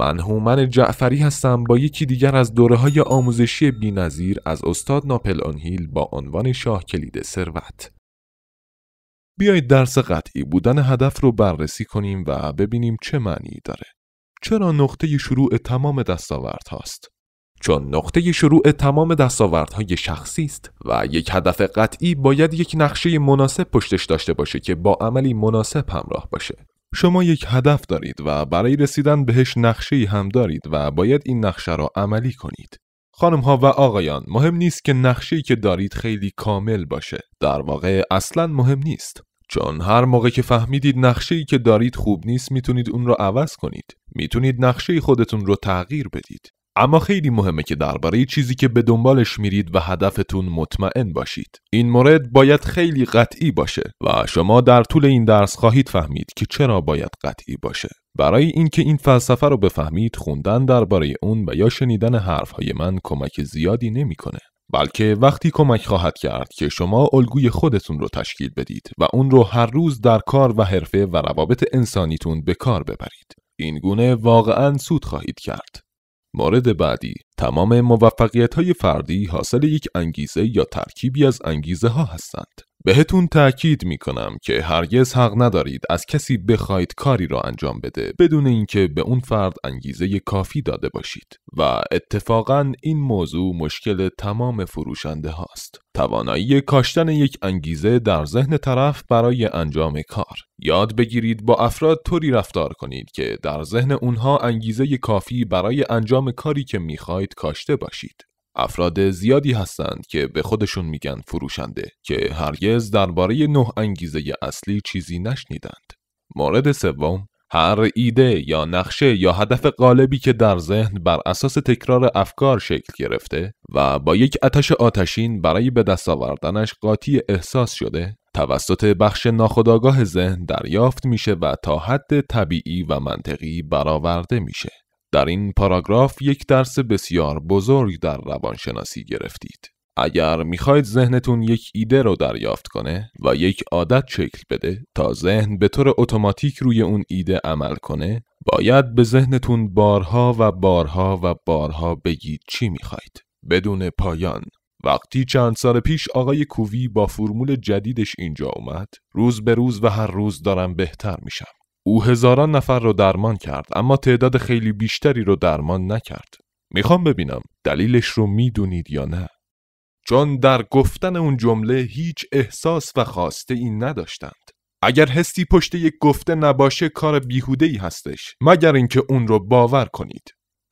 من هومن جعفری هستم با یکی دیگر از دوره های آموزشی بینظیر از استاد ناپل آنهیل با عنوان شاه کلید ثروت. بیایید درس قطعی بودن هدف رو بررسی کنیم و ببینیم چه معنی داره. چرا نقطه شروع تمام دستاورت هاست؟ چون نقطه شروع تمام دستاوردهای شخصی است و یک هدف قطعی باید یک نقشه مناسب پشتش داشته باشه که با عملی مناسب همراه باشه شما یک هدف دارید و برای رسیدن بهش نقشه هم دارید و باید این نقشه را عملی کنید. خانم ها و آقایان مهم نیست که نقشه که دارید خیلی کامل باشه. در واقع اصلا مهم نیست. چون هر موقع که فهمیدید نقشه ای که دارید خوب نیست میتونید اون را عوض کنید. میتونید نقشه خودتون رو تغییر بدید. اما خیلی مهمه که درباره چیزی که به دنبالش میرید و هدفتون مطمئن باشید. این مورد باید خیلی قطعی باشه و شما در طول این درس خواهید فهمید که چرا باید قطعی باشه. برای اینکه این فلسفه رو بفهمید خوندن درباره اون و یا شنیدن حرفهای من کمک زیادی نمیکنه. بلکه وقتی کمک خواهد کرد که شما الگوی خودتون رو تشکیل بدید و اون رو هر روز در کار و حرفه و روابط انسانیتون به کار ببرید. این گونه واقعا سود خواهید کرد. مورد بعدی تمام موفقیت های فردی حاصل یک انگیزه یا ترکیبی از انگیزه ها هستند. بهتون تاکید می کنم که هرگز حق ندارید از کسی بخواید کاری را انجام بده بدون اینکه به اون فرد انگیزه کافی داده باشید و اتفاقا این موضوع مشکل تمام فروشنده هاست توانایی کاشتن یک انگیزه در ذهن طرف برای انجام کار یاد بگیرید با افراد طوری رفتار کنید که در ذهن اونها انگیزه کافی برای انجام کاری که میخواید کاشته باشید افراد زیادی هستند که به خودشون میگن فروشنده که هرگز درباره نه انگیزه اصلی چیزی نشنیدند. مورد سوم هر ایده یا نقشه یا هدف غالبی که در ذهن بر اساس تکرار افکار شکل گرفته و با یک آتش آتشین برای به دست آوردنش قاطی احساس شده توسط بخش ناخودآگاه ذهن دریافت میشه و تا حد طبیعی و منطقی برآورده میشه در این پاراگراف یک درس بسیار بزرگ در روانشناسی گرفتید. اگر میخواید ذهنتون یک ایده رو دریافت کنه و یک عادت شکل بده تا ذهن به طور اتوماتیک روی اون ایده عمل کنه باید به ذهنتون بارها و بارها و بارها بگید چی میخواید بدون پایان وقتی چند سال پیش آقای کووی با فرمول جدیدش اینجا اومد روز به روز و هر روز دارم بهتر میشم او هزاران نفر رو درمان کرد اما تعداد خیلی بیشتری رو درمان نکرد. میخوام ببینم دلیلش رو میدونید یا نه. چون در گفتن اون جمله هیچ احساس و خواسته این نداشتند. اگر حسی پشت یک گفته نباشه کار بیهوده هستش مگر اینکه اون رو باور کنید.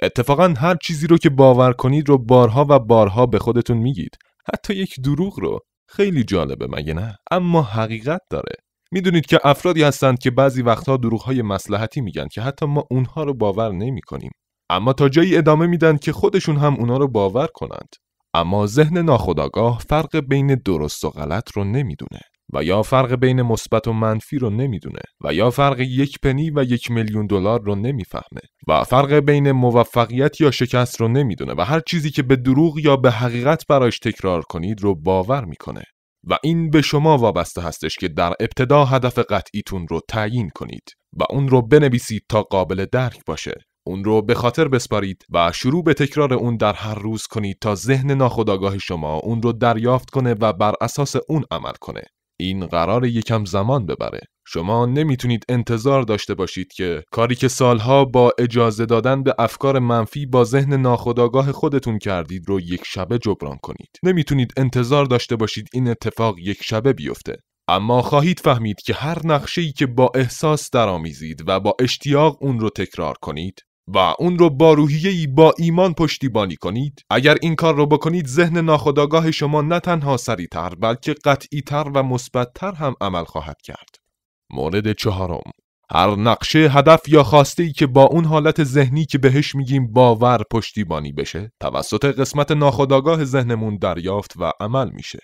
اتفاقا هر چیزی رو که باور کنید رو بارها و بارها به خودتون میگید. حتی یک دروغ رو خیلی جالبه مگه نه؟ اما حقیقت داره. میدونید که افرادی هستند که بعضی وقتها دروغهای مسلحتی میگن که حتی ما اونها رو باور نمی کنیم. اما تا جایی ادامه میدن که خودشون هم اونا رو باور کنند. اما ذهن ناخودآگاه فرق بین درست و غلط رو نمیدونه و یا فرق بین مثبت و منفی رو نمیدونه و یا فرق یک پنی و یک میلیون دلار رو نمیفهمه و فرق بین موفقیت یا شکست رو نمیدونه و هر چیزی که به دروغ یا به حقیقت براش تکرار کنید رو باور میکنه و این به شما وابسته هستش که در ابتدا هدف قطعیتون رو تعیین کنید و اون رو بنویسید تا قابل درک باشه. اون رو به خاطر بسپارید و شروع به تکرار اون در هر روز کنید تا ذهن ناخودآگاه شما اون رو دریافت کنه و بر اساس اون عمل کنه. این قرار یکم زمان ببره شما نمیتونید انتظار داشته باشید که کاری که سالها با اجازه دادن به افکار منفی با ذهن ناخودآگاه خودتون کردید رو یک شبه جبران کنید. نمیتونید انتظار داشته باشید این اتفاق یک شبه بیفته. اما خواهید فهمید که هر ای که با احساس درآمیزید و با اشتیاق اون رو تکرار کنید و اون رو با ای با ایمان پشتیبانی کنید اگر این کار رو بکنید ذهن ناخودآگاه شما نه تنها سریعتر بلکه قطعیتر و مثبتتر هم عمل خواهد کرد مورد چهارم هر نقشه هدف یا خواسته ای که با اون حالت ذهنی که بهش میگیم باور پشتیبانی بشه توسط قسمت ناخودآگاه ذهنمون دریافت و عمل میشه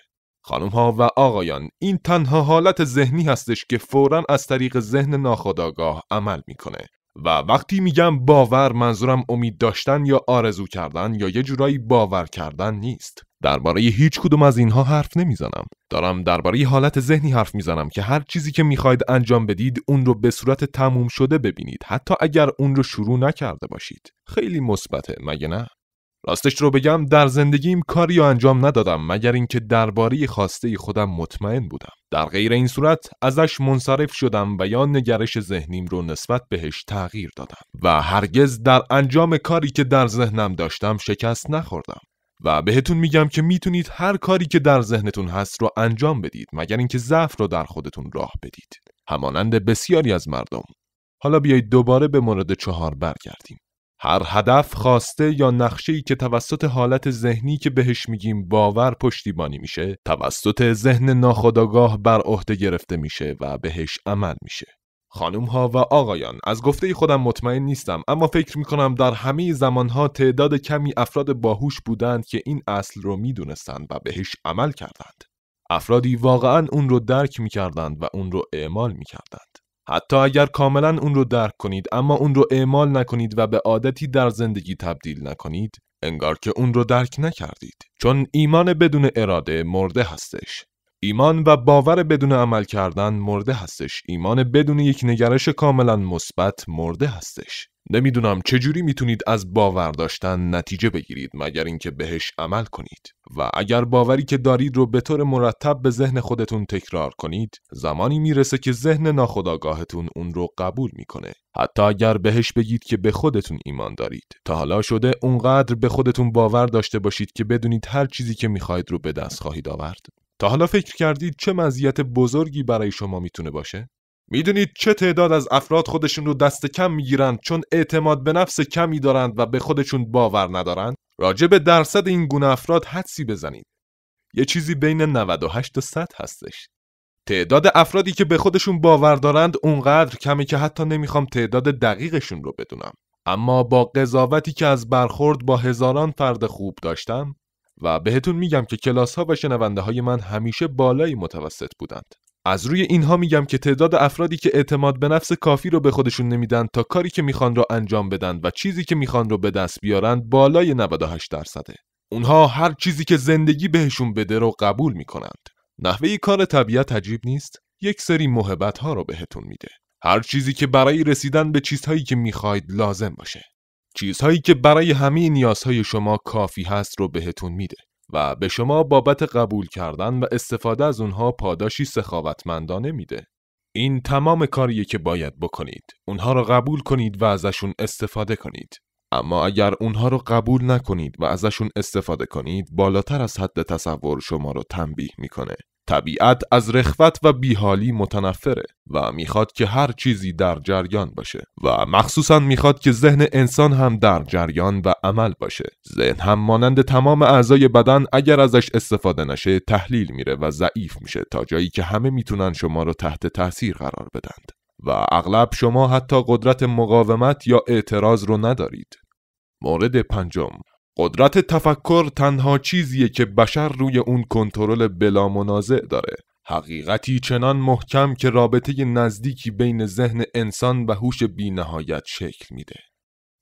خانم ها و آقایان این تنها حالت ذهنی هستش که فورا از طریق ذهن ناخودآگاه عمل میکنه و وقتی میگم باور منظورم امید داشتن یا آرزو کردن یا یه جورایی باور کردن نیست درباره هیچ کدوم از اینها حرف نمیزنم دارم درباره حالت ذهنی حرف میزنم که هر چیزی که میخواید انجام بدید اون رو به صورت تموم شده ببینید حتی اگر اون رو شروع نکرده باشید خیلی مثبته مگه نه راستش رو بگم در زندگیم کاری رو انجام ندادم مگر اینکه درباره خواسته خودم مطمئن بودم در غیر این صورت ازش منصرف شدم و یا نگرش ذهنیم رو نسبت بهش تغییر دادم و هرگز در انجام کاری که در ذهنم داشتم شکست نخوردم و بهتون میگم که میتونید هر کاری که در ذهنتون هست رو انجام بدید مگر اینکه ضعف رو در خودتون راه بدید همانند بسیاری از مردم حالا بیایید دوباره به مورد چهار برگردیم هر هدف خواسته یا نقشه‌ای که توسط حالت ذهنی که بهش میگیم باور پشتیبانی میشه توسط ذهن ناخودآگاه بر عهده گرفته میشه و بهش عمل میشه خانم ها و آقایان از گفته خودم مطمئن نیستم اما فکر می کنم در همه زمان ها تعداد کمی افراد باهوش بودند که این اصل رو می دونستند و بهش عمل کردند افرادی واقعا اون رو درک می کردند و اون رو اعمال می کردند حتی اگر کاملا اون رو درک کنید اما اون رو اعمال نکنید و به عادتی در زندگی تبدیل نکنید انگار که اون رو درک نکردید چون ایمان بدون اراده مرده هستش ایمان و باور بدون عمل کردن مرده هستش ایمان بدون یک نگرش کاملا مثبت مرده هستش نمیدونم چجوری میتونید از باور داشتن نتیجه بگیرید مگر اینکه بهش عمل کنید و اگر باوری که دارید رو به طور مرتب به ذهن خودتون تکرار کنید زمانی میرسه که ذهن ناخودآگاهتون اون رو قبول میکنه حتی اگر بهش بگید که به خودتون ایمان دارید تا حالا شده اونقدر به خودتون باور داشته باشید که بدونید هر چیزی که میخواید رو به دست خواهید آورد تا حالا فکر کردید چه مزیت بزرگی برای شما میتونه باشه؟ میدونید چه تعداد از افراد خودشون رو دست کم میگیرند چون اعتماد به نفس کمی دارند و به خودشون باور ندارند؟ راجع به درصد این گونه افراد حدسی بزنید. یه چیزی بین 98 تا 100 هستش. تعداد افرادی که به خودشون باور دارند اونقدر کمی که حتی نمیخوام تعداد دقیقشون رو بدونم. اما با قضاوتی که از برخورد با هزاران فرد خوب داشتم و بهتون میگم که کلاس ها و شنونده های من همیشه بالای متوسط بودند. از روی اینها میگم که تعداد افرادی که اعتماد به نفس کافی رو به خودشون نمیدن تا کاری که میخوان را انجام بدن و چیزی که میخوان رو به دست بیارن بالای 98 درصده. اونها هر چیزی که زندگی بهشون بده رو قبول میکنند. نحوه کار طبیعت عجیب نیست؟ یک سری محبت ها رو بهتون میده. هر چیزی که برای رسیدن به چیزهایی که میخواید لازم باشه. چیزهایی که برای همه نیازهای شما کافی هست رو بهتون میده و به شما بابت قبول کردن و استفاده از اونها پاداشی سخاوتمندانه میده. این تمام کاریه که باید بکنید. اونها رو قبول کنید و ازشون استفاده کنید. اما اگر اونها رو قبول نکنید و ازشون استفاده کنید، بالاتر از حد تصور شما رو تنبیه میکنه. طبیعت از رخوت و بیحالی متنفره و میخواد که هر چیزی در جریان باشه و مخصوصا میخواد که ذهن انسان هم در جریان و عمل باشه ذهن هم مانند تمام اعضای بدن اگر ازش استفاده نشه تحلیل میره و ضعیف میشه تا جایی که همه میتونن شما رو تحت تاثیر قرار بدند و اغلب شما حتی قدرت مقاومت یا اعتراض رو ندارید مورد پنجم قدرت تفکر تنها چیزیه که بشر روی اون کنترل بلا منازع داره حقیقتی چنان محکم که رابطه نزدیکی بین ذهن انسان و هوش بینهایت شکل میده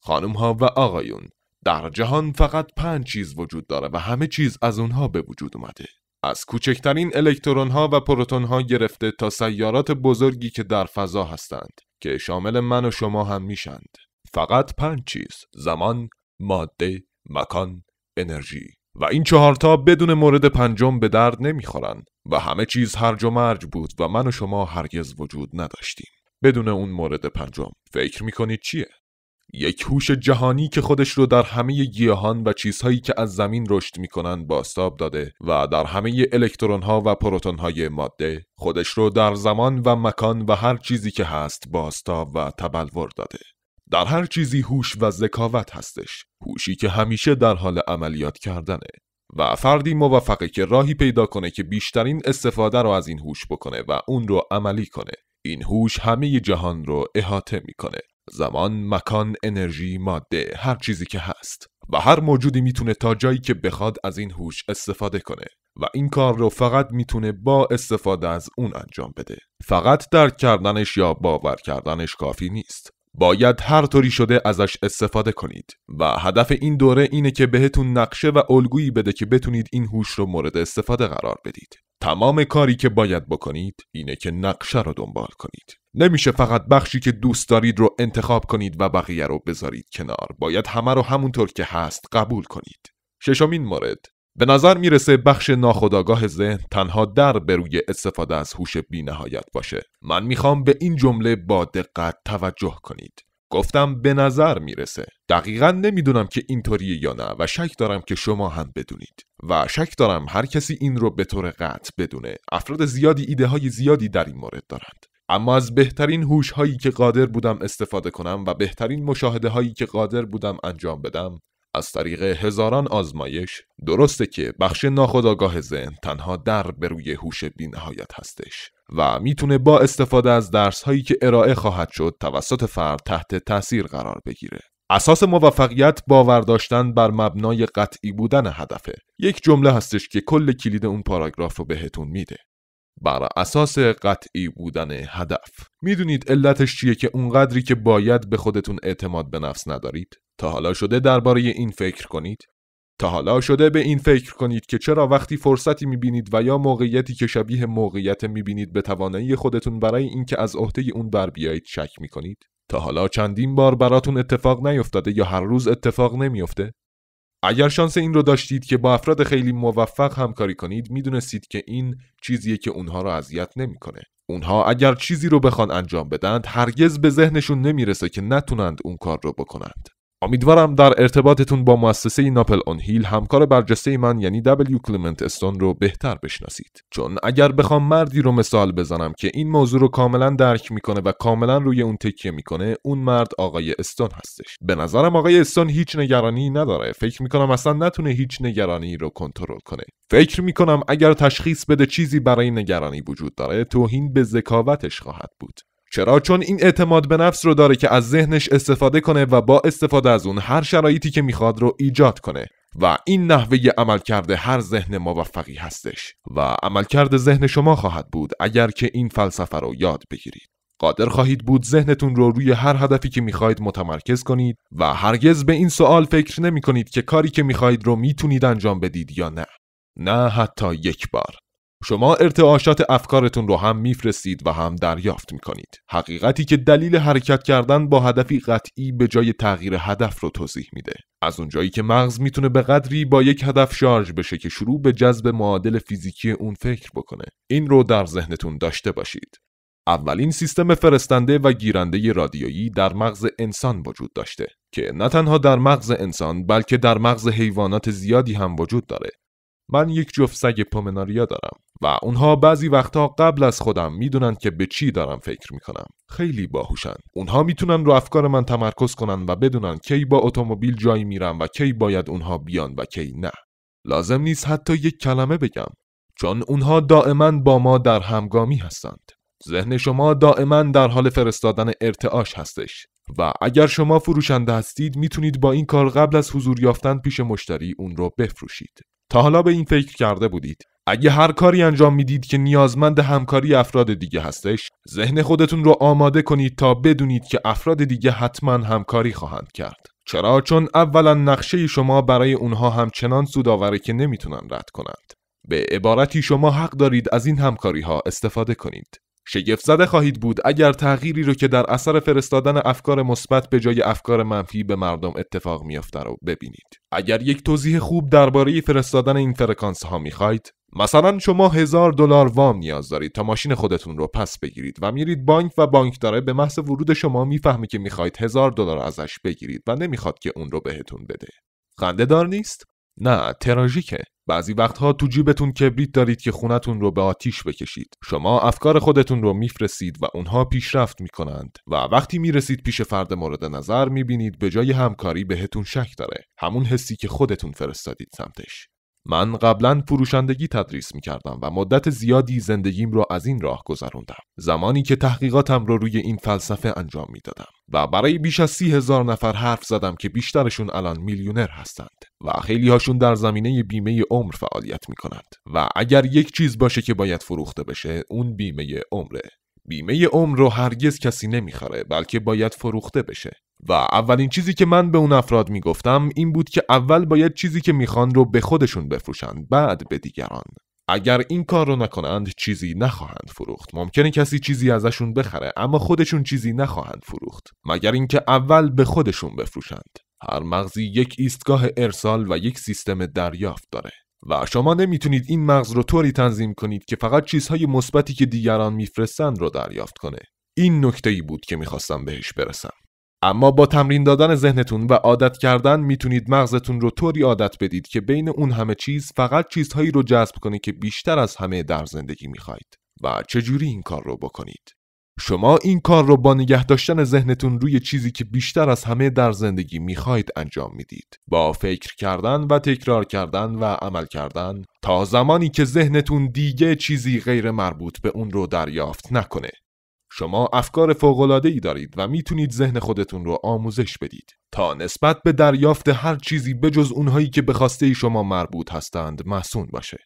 خانم ها و آقایون در جهان فقط پنج چیز وجود داره و همه چیز از اونها به وجود اومده از کوچکترین الکترون ها و پروتون ها گرفته تا سیارات بزرگی که در فضا هستند که شامل من و شما هم میشند فقط پنج چیز زمان، ماده، مکان، انرژی و این چهارتا بدون مورد پنجم به درد نمیخورن و همه چیز هرج و مرج بود و من و شما هرگز وجود نداشتیم بدون اون مورد پنجم فکر میکنید چیه؟ یک هوش جهانی که خودش رو در همه گیاهان و چیزهایی که از زمین رشد میکنن باستاب داده و در همه الکترون ها و پروتون های ماده خودش رو در زمان و مکان و هر چیزی که هست باستاب و تبلور داده در هر چیزی هوش و ذکاوت هستش هوشی که همیشه در حال عملیات کردنه و فردی موفقه که راهی پیدا کنه که بیشترین استفاده رو از این هوش بکنه و اون رو عملی کنه این هوش همه جهان رو احاطه میکنه زمان، مکان، انرژی، ماده، هر چیزی که هست و هر موجودی میتونه تا جایی که بخواد از این هوش استفاده کنه و این کار رو فقط میتونه با استفاده از اون انجام بده فقط درک کردنش یا باور کردنش کافی نیست باید هر طوری شده ازش استفاده کنید و هدف این دوره اینه که بهتون نقشه و الگویی بده که بتونید این هوش رو مورد استفاده قرار بدید. تمام کاری که باید بکنید اینه که نقشه رو دنبال کنید. نمیشه فقط بخشی که دوست دارید رو انتخاب کنید و بقیه رو بذارید کنار. باید همه رو همونطور که هست قبول کنید. ششمین مورد به نظر میرسه بخش ناخودآگاه ذهن تنها در بروی استفاده از هوش بینهایت باشه من میخوام به این جمله با دقت توجه کنید گفتم به نظر میرسه دقیقا نمیدونم که اینطوریه یا نه و شک دارم که شما هم بدونید و شک دارم هر کسی این رو به طور قطع بدونه افراد زیادی ایده های زیادی در این مورد دارند اما از بهترین هوش هایی که قادر بودم استفاده کنم و بهترین مشاهده هایی که قادر بودم انجام بدم از طریق هزاران آزمایش درسته که بخش ناخودآگاه ذهن تنها در به روی هوش بینهایت هستش و میتونه با استفاده از درس هایی که ارائه خواهد شد توسط فرد تحت تاثیر قرار بگیره اساس موفقیت باور داشتن بر مبنای قطعی بودن هدفه یک جمله هستش که کل کلید اون پاراگراف رو بهتون میده بر اساس قطعی بودن هدف میدونید علتش چیه که اونقدری که باید به خودتون اعتماد به نفس ندارید تا حالا شده درباره این فکر کنید؟ تا حالا شده به این فکر کنید که چرا وقتی فرصتی میبینید و یا موقعیتی که شبیه موقعیت میبینید به توانایی خودتون برای اینکه از عهده اون بر بیایید شک میکنید؟ تا حالا چندین بار براتون اتفاق نیفتاده یا هر روز اتفاق نمیافته؟ اگر شانس این رو داشتید که با افراد خیلی موفق همکاری کنید میدونستید که این چیزیه که اونها را اذیت نمیکنه اونها اگر چیزی رو بخوان انجام بدند هرگز به ذهنشون نمیرسه که نتونند اون کار رو بکنند امیدوارم در ارتباطتون با مؤسسه ناپل اونهیل هیل همکار برجسته من یعنی دبلیو کلمنت استون رو بهتر بشناسید چون اگر بخوام مردی رو مثال بزنم که این موضوع رو کاملا درک میکنه و کاملا روی اون تکیه میکنه اون مرد آقای استون هستش به نظرم آقای استون هیچ نگرانی نداره فکر میکنم اصلا نتونه هیچ نگرانی رو کنترل کنه فکر میکنم اگر تشخیص بده چیزی برای نگرانی وجود داره توهین به ذکاوتش خواهد بود چرا چون این اعتماد به نفس رو داره که از ذهنش استفاده کنه و با استفاده از اون هر شرایطی که میخواد رو ایجاد کنه و این نحوه عمل کرده هر ذهن موفقی هستش و عملکرد ذهن شما خواهد بود اگر که این فلسفه رو یاد بگیرید قادر خواهید بود ذهنتون رو روی هر هدفی که میخواهید متمرکز کنید و هرگز به این سوال فکر نمی کنید که کاری که میخواهید رو میتونید انجام بدید یا نه نه حتی یک بار شما ارتعاشات افکارتون رو هم میفرستید و هم دریافت میکنید حقیقتی که دلیل حرکت کردن با هدفی قطعی به جای تغییر هدف رو توضیح میده از اونجایی که مغز میتونه به قدری با یک هدف شارژ بشه که شروع به جذب معادل فیزیکی اون فکر بکنه این رو در ذهنتون داشته باشید اولین سیستم فرستنده و گیرنده رادیویی در مغز انسان وجود داشته که نه تنها در مغز انسان بلکه در مغز حیوانات زیادی هم وجود داره من یک جفت سگ پومناریا دارم و اونها بعضی وقتها قبل از خودم میدونن که به چی دارم فکر میکنم خیلی باهوشن اونها میتونن رو افکار من تمرکز کنن و بدونن کی با اتومبیل جایی میرم و کی باید اونها بیان و کی نه لازم نیست حتی یک کلمه بگم چون اونها دائما با ما در همگامی هستند ذهن شما دائما در حال فرستادن ارتعاش هستش و اگر شما فروشنده هستید میتونید با این کار قبل از حضور یافتن پیش مشتری اون رو بفروشید تا حالا به این فکر کرده بودید اگه هر کاری انجام میدید که نیازمند همکاری افراد دیگه هستش ذهن خودتون رو آماده کنید تا بدونید که افراد دیگه حتما همکاری خواهند کرد چرا چون اولا نقشه شما برای اونها همچنان سوداوره که نمیتونن رد کنند به عبارتی شما حق دارید از این همکاری ها استفاده کنید شگفت زده خواهید بود اگر تغییری رو که در اثر فرستادن افکار مثبت به جای افکار منفی به مردم اتفاق میافته رو ببینید. اگر یک توضیح خوب درباره فرستادن این فرکانس ها میخواید، مثلا شما هزار دلار وام نیاز دارید تا ماشین خودتون رو پس بگیرید و میرید بانک و بانک داره به محض ورود شما میفهمه که میخواید هزار دلار ازش بگیرید و نمیخواد که اون رو بهتون بده. دار نیست؟ نه تراژیکه بعضی وقتها تو جیبتون کبریت دارید که خونتون رو به آتیش بکشید شما افکار خودتون رو میفرستید و اونها پیشرفت میکنند و وقتی میرسید پیش فرد مورد نظر میبینید به جای همکاری بهتون شک داره همون حسی که خودتون فرستادید سمتش من قبلا فروشندگی تدریس می کردم و مدت زیادی زندگیم را از این راه گذروندم زمانی که تحقیقاتم را روی این فلسفه انجام می دادم و برای بیش از سی هزار نفر حرف زدم که بیشترشون الان میلیونر هستند و خیلی هاشون در زمینه بیمه عمر فعالیت می کنند و اگر یک چیز باشه که باید فروخته بشه اون بیمه عمره بیمه عمر رو هرگز کسی نمیخره بلکه باید فروخته بشه و اولین چیزی که من به اون افراد میگفتم این بود که اول باید چیزی که میخوان رو به خودشون بفروشند بعد به دیگران اگر این کار رو نکنند چیزی نخواهند فروخت ممکنه کسی چیزی ازشون بخره اما خودشون چیزی نخواهند فروخت مگر اینکه اول به خودشون بفروشند هر مغزی یک ایستگاه ارسال و یک سیستم دریافت داره و شما نمیتونید این مغز رو طوری تنظیم کنید که فقط چیزهای مثبتی که دیگران میفرستند رو دریافت کنه این نکته ای بود که میخواستم بهش برسم اما با تمرین دادن ذهنتون و عادت کردن میتونید مغزتون رو طوری عادت بدید که بین اون همه چیز فقط چیزهایی رو جذب کنه که بیشتر از همه در زندگی میخواید و چجوری این کار رو بکنید شما این کار رو با نگه داشتن ذهنتون روی چیزی که بیشتر از همه در زندگی میخواهید انجام میدید. با فکر کردن و تکرار کردن و عمل کردن تا زمانی که ذهنتون دیگه چیزی غیر مربوط به اون رو دریافت نکنه. شما افکار ای دارید و میتونید ذهن خودتون رو آموزش بدید تا نسبت به دریافت هر چیزی بجز اونهایی که به خواسته شما مربوط هستند محسون باشه.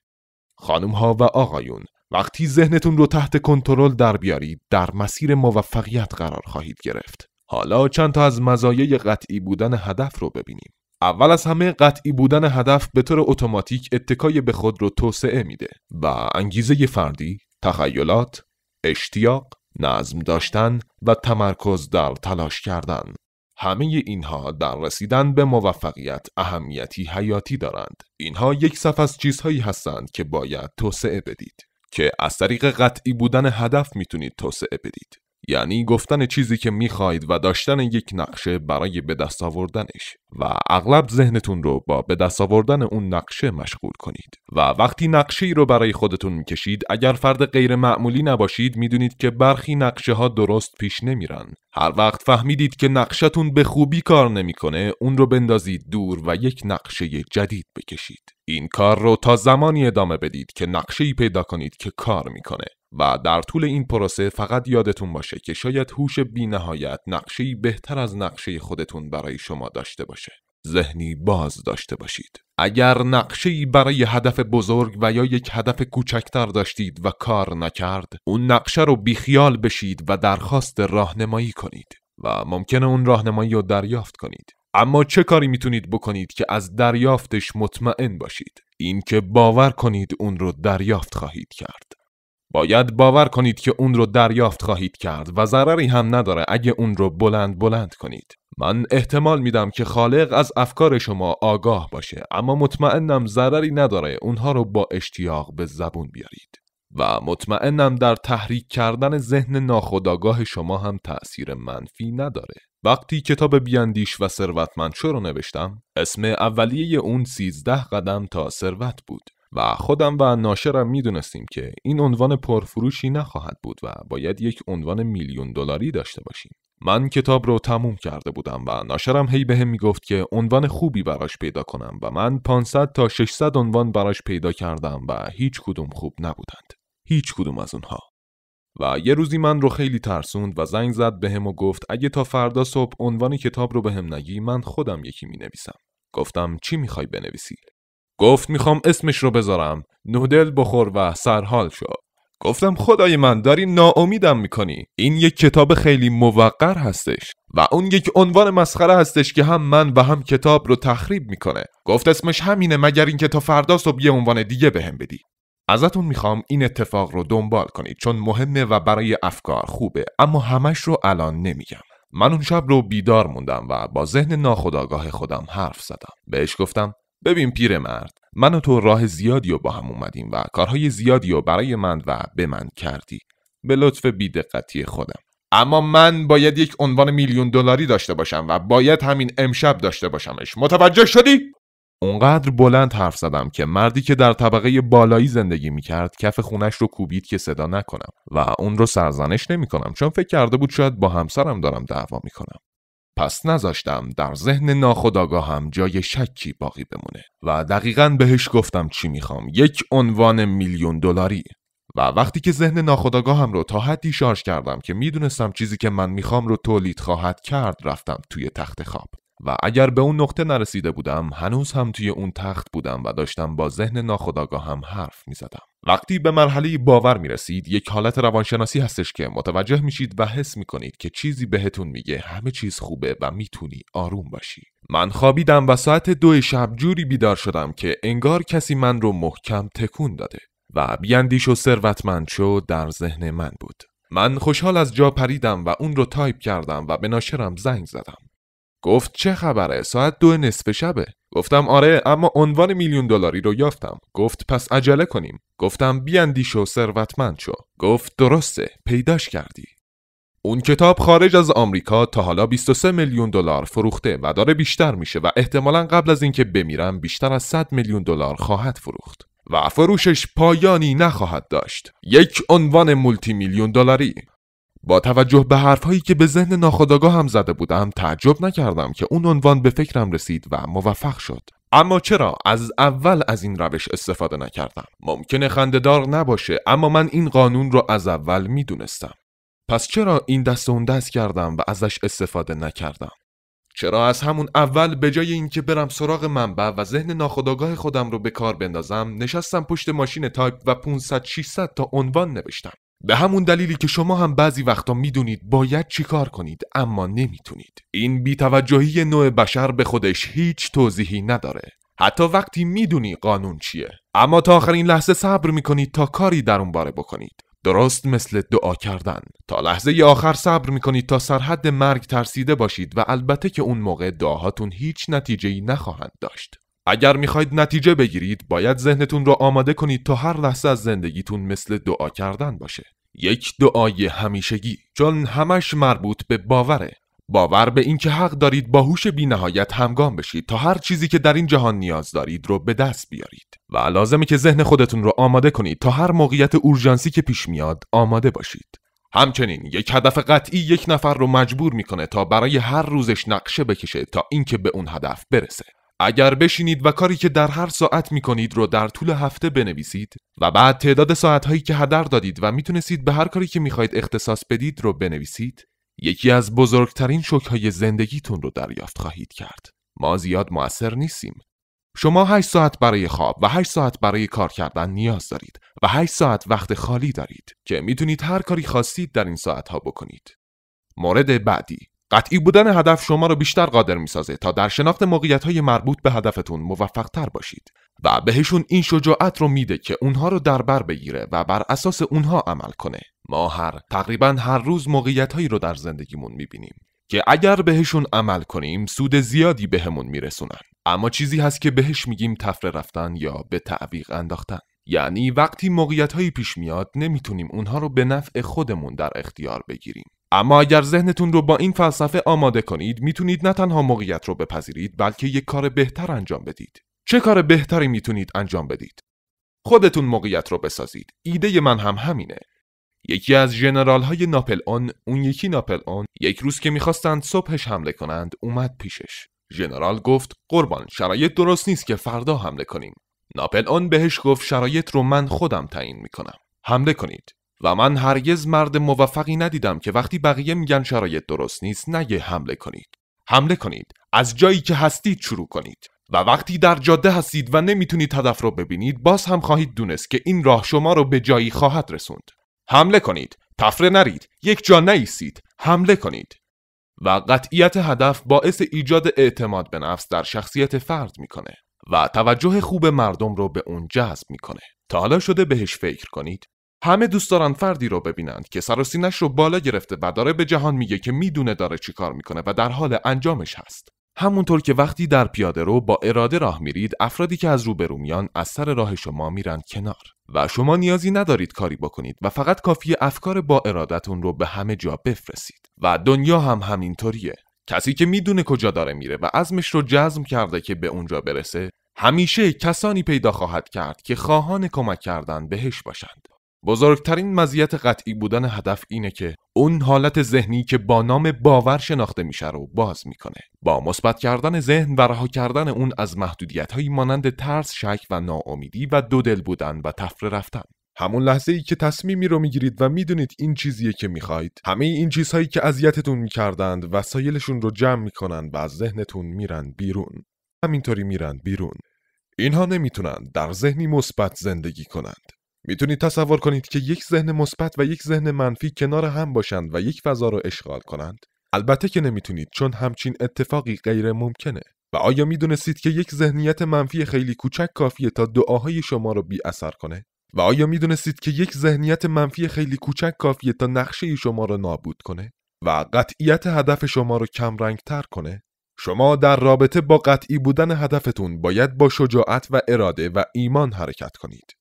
خانم ها و آقایون وقتی ذهنتون رو تحت کنترل در بیارید در مسیر موفقیت قرار خواهید گرفت حالا چند تا از مزایای قطعی بودن هدف رو ببینیم اول از همه قطعی بودن هدف به طور اتوماتیک اتکای به خود رو توسعه میده و انگیزه فردی، تخیلات، اشتیاق، نظم داشتن و تمرکز در تلاش کردن همه اینها در رسیدن به موفقیت اهمیتی حیاتی دارند اینها یک صف از چیزهایی هستند که باید توسعه بدید که از طریق قطعی بودن هدف میتونید توسعه بدید. یعنی گفتن چیزی که میخواید و داشتن یک نقشه برای به دست آوردنش و اغلب ذهنتون رو با به دست آوردن اون نقشه مشغول کنید و وقتی نقشه ای رو برای خودتون میکشید اگر فرد غیر معمولی نباشید میدونید که برخی نقشه ها درست پیش نمیرن هر وقت فهمیدید که نقشتون به خوبی کار نمیکنه اون رو بندازید دور و یک نقشه جدید بکشید این کار رو تا زمانی ادامه بدید که نقشه ای پیدا کنید که کار میکنه و در طول این پروسه فقط یادتون باشه که شاید هوش بینهایت نقشهی بهتر از نقشه خودتون برای شما داشته باشه. ذهنی باز داشته باشید. اگر نقشه برای هدف بزرگ و یا یک هدف کوچکتر داشتید و کار نکرد، اون نقشه رو بیخیال بشید و درخواست راهنمایی کنید و ممکنه اون راهنمایی رو دریافت کنید. اما چه کاری میتونید بکنید که از دریافتش مطمئن باشید؟ اینکه باور کنید اون رو دریافت خواهید کرد. باید باور کنید که اون رو دریافت خواهید کرد و ضرری هم نداره اگه اون رو بلند بلند کنید. من احتمال میدم که خالق از افکار شما آگاه باشه اما مطمئنم ضرری نداره اونها رو با اشتیاق به زبون بیارید. و مطمئنم در تحریک کردن ذهن ناخودآگاه شما هم تأثیر منفی نداره. وقتی کتاب بیاندیش و ثروتمند رو نوشتم، اسم اولیه اون سیزده قدم تا ثروت بود. و خودم و ناشرم میدونستیم که این عنوان پرفروشی نخواهد بود و باید یک عنوان میلیون دلاری داشته باشیم من کتاب رو تموم کرده بودم و ناشرم هی بهم به میگفت که عنوان خوبی براش پیدا کنم و من 500 تا 600 عنوان براش پیدا کردم و هیچ کدوم خوب نبودند هیچ کدوم از اونها و یه روزی من رو خیلی ترسوند و زنگ زد بهم و گفت اگه تا فردا صبح عنوان کتاب رو بهم نگی من خودم یکی می نویسم. گفتم چی میخوای بنویسی؟ گفت میخوام اسمش رو بذارم نودل بخور و سرحال شو گفتم خدای من داری ناامیدم میکنی این یک کتاب خیلی موقر هستش و اون یک عنوان مسخره هستش که هم من و هم کتاب رو تخریب میکنه گفت اسمش همینه مگر اینکه تا فردا صبح یه عنوان دیگه بهم به بدی ازتون میخوام این اتفاق رو دنبال کنید چون مهمه و برای افکار خوبه اما همش رو الان نمیگم من اون شب رو بیدار موندم و با ذهن ناخودآگاه خودم حرف زدم بهش گفتم ببین پیرمرد من و تو راه زیادی رو با هم اومدیم و کارهای زیادی رو برای من و به من کردی به لطف بیدقتی خودم اما من باید یک عنوان میلیون دلاری داشته باشم و باید همین امشب داشته باشمش متوجه شدی اونقدر بلند حرف زدم که مردی که در طبقه بالایی زندگی می کف خونش رو کوبید که صدا نکنم و اون رو سرزنش نمی چون فکر کرده بود شاید با همسرم دارم دعوا میکنم. پس نذاشتم در ذهن ناخداگاهم جای شکی باقی بمونه و دقیقا بهش گفتم چی میخوام یک عنوان میلیون دلاری و وقتی که ذهن ناخداگاهم رو تا حدی شارژ کردم که میدونستم چیزی که من میخوام رو تولید خواهد کرد رفتم توی تخت خواب و اگر به اون نقطه نرسیده بودم هنوز هم توی اون تخت بودم و داشتم با ذهن هم حرف می زدم. وقتی به مرحله باور می رسید یک حالت روانشناسی هستش که متوجه میشید و حس می کنید که چیزی بهتون میگه همه چیز خوبه و میتونی آروم باشی من خوابیدم و ساعت دو شب جوری بیدار شدم که انگار کسی من رو محکم تکون داده و بیاندیش و ثروتمند شو در ذهن من بود من خوشحال از جا پریدم و اون رو تایپ کردم و به ناشرم زنگ زدم گفت چه خبره ساعت دو نصف شبه گفتم آره اما عنوان میلیون دلاری رو یافتم گفت پس عجله کنیم گفتم بیاندیش و ثروتمند شو گفت درسته پیداش کردی اون کتاب خارج از آمریکا تا حالا 23 میلیون دلار فروخته و داره بیشتر میشه و احتمالا قبل از اینکه بمیرم بیشتر از 100 میلیون دلار خواهد فروخت و فروشش پایانی نخواهد داشت یک عنوان مولتی میلیون دلاری با توجه به حرفهایی که به ذهن ناخداگاه هم زده بودم تعجب نکردم که اون عنوان به فکرم رسید و موفق شد اما چرا از اول از این روش استفاده نکردم ممکنه خندهدار نباشه اما من این قانون رو از اول میدونستم پس چرا این دست اون دست کردم و ازش استفاده نکردم چرا از همون اول به جای اینکه برم سراغ منبع و ذهن ناخودآگاه خودم رو به کار بندازم نشستم پشت ماشین تایپ و 500 600 تا عنوان نوشتم به همون دلیلی که شما هم بعضی وقتا میدونید باید چیکار کنید اما نمیتونید این بیتوجهی نوع بشر به خودش هیچ توضیحی نداره حتی وقتی میدونی قانون چیه اما تا آخرین لحظه صبر میکنید تا کاری در اون باره بکنید درست مثل دعا کردن تا لحظه ی آخر صبر میکنید تا سرحد مرگ ترسیده باشید و البته که اون موقع دعاهاتون هیچ نتیجه ای نخواهند داشت اگر میخواید نتیجه بگیرید باید ذهنتون رو آماده کنید تا هر لحظه از زندگیتون مثل دعا کردن باشه یک دعای همیشگی چون همش مربوط به باوره باور به اینکه حق دارید با هوش بینهایت همگام بشید تا هر چیزی که در این جهان نیاز دارید رو به دست بیارید و لازمه که ذهن خودتون رو آماده کنید تا هر موقعیت اورژانسی که پیش میاد آماده باشید همچنین یک هدف قطعی یک نفر رو مجبور میکنه تا برای هر روزش نقشه بکشه تا اینکه به اون هدف برسه اگر بشینید و کاری که در هر ساعت می کنید رو در طول هفته بنویسید و بعد تعداد ساعت هایی که هدر دادید و میتونستید به هر کاری که میخواهید اختصاص بدید رو بنویسید یکی از بزرگترین شوک های زندگیتون رو دریافت خواهید کرد ما زیاد موثر نیستیم شما 8 ساعت برای خواب و 8 ساعت برای کار کردن نیاز دارید و 8 ساعت وقت خالی دارید که میتونید هر کاری خواستید در این ساعت ها بکنید مورد بعدی قطعی بودن هدف شما را بیشتر قادر می سازه تا در شناخت موقعیت های مربوط به هدفتون موفق تر باشید و بهشون این شجاعت رو میده که اونها رو در بر بگیره و بر اساس اونها عمل کنه ما هر تقریبا هر روز موقعیت هایی رو در زندگیمون می که اگر بهشون عمل کنیم سود زیادی بهمون به میرسونن اما چیزی هست که بهش میگیم تفره رفتن یا به تعویق انداختن یعنی وقتی موقعیت هایی پیش میاد نمیتونیم اونها رو به نفع خودمون در اختیار بگیریم اما اگر ذهنتون رو با این فلسفه آماده کنید میتونید نه تنها موقعیت رو بپذیرید بلکه یک کار بهتر انجام بدید چه کار بهتری میتونید انجام بدید خودتون موقعیت رو بسازید ایده من هم همینه یکی از جنرال های ناپل آن اون یکی ناپل آن یک روز که میخواستند صبحش حمله کنند اومد پیشش ژنرال گفت قربان شرایط درست نیست که فردا حمله کنیم ناپل بهش گفت شرایط رو من خودم تعیین میکنم حمله کنید و من هرگز مرد موفقی ندیدم که وقتی بقیه میگن شرایط درست نیست نگه حمله کنید حمله کنید از جایی که هستید شروع کنید و وقتی در جاده هستید و نمیتونید هدف رو ببینید باز هم خواهید دونست که این راه شما رو به جایی خواهد رسوند حمله کنید تفره نرید یک جا نیستید حمله کنید و قطعیت هدف باعث ایجاد اعتماد به نفس در شخصیت فرد میکنه و توجه خوب مردم رو به اون جذب میکنه تا حالا شده بهش فکر کنید همه دوست دارن فردی رو ببینند که سر و سینش رو بالا گرفته و داره به جهان میگه که میدونه داره کار میکنه و در حال انجامش هست. همونطور که وقتی در پیاده رو با اراده راه میرید افرادی که از روبرو میان از سر راه شما میرن کنار و شما نیازی ندارید کاری بکنید و فقط کافی افکار با ارادتون رو به همه جا بفرستید و دنیا هم همینطوریه کسی که میدونه کجا داره میره و عزمش رو جزم کرده که به اونجا برسه همیشه کسانی پیدا خواهد کرد که خواهان کمک کردن بهش باشند بزرگترین مزیت قطعی بودن هدف اینه که اون حالت ذهنی که با نام باور شناخته میشه رو باز میکنه با مثبت کردن ذهن و رها کردن اون از محدودیت هایی مانند ترس شک و ناامیدی و دو دل بودن و تفره رفتن همون لحظه ای که تصمیمی رو میگیرید و میدونید این چیزیه که میخواید همه این چیزهایی که اذیتتون میکردند وسایلشون رو جمع میکنن و از ذهنتون میرن بیرون همینطوری میرن بیرون اینها نمیتونن در ذهنی مثبت زندگی کنند میتونید تصور کنید که یک ذهن مثبت و یک ذهن منفی کنار هم باشند و یک فضا رو اشغال کنند البته که نمیتونید چون همچین اتفاقی غیر ممکنه و آیا میدونستید که یک ذهنیت منفی خیلی کوچک کافیه تا دعاهای شما رو بی اثر کنه و آیا میدونستید که یک ذهنیت منفی خیلی کوچک کافیه تا نقشه شما را نابود کنه و قطعیت هدف شما رو کم رنگ تر کنه شما در رابطه با قطعی بودن هدفتون باید با شجاعت و اراده و ایمان حرکت کنید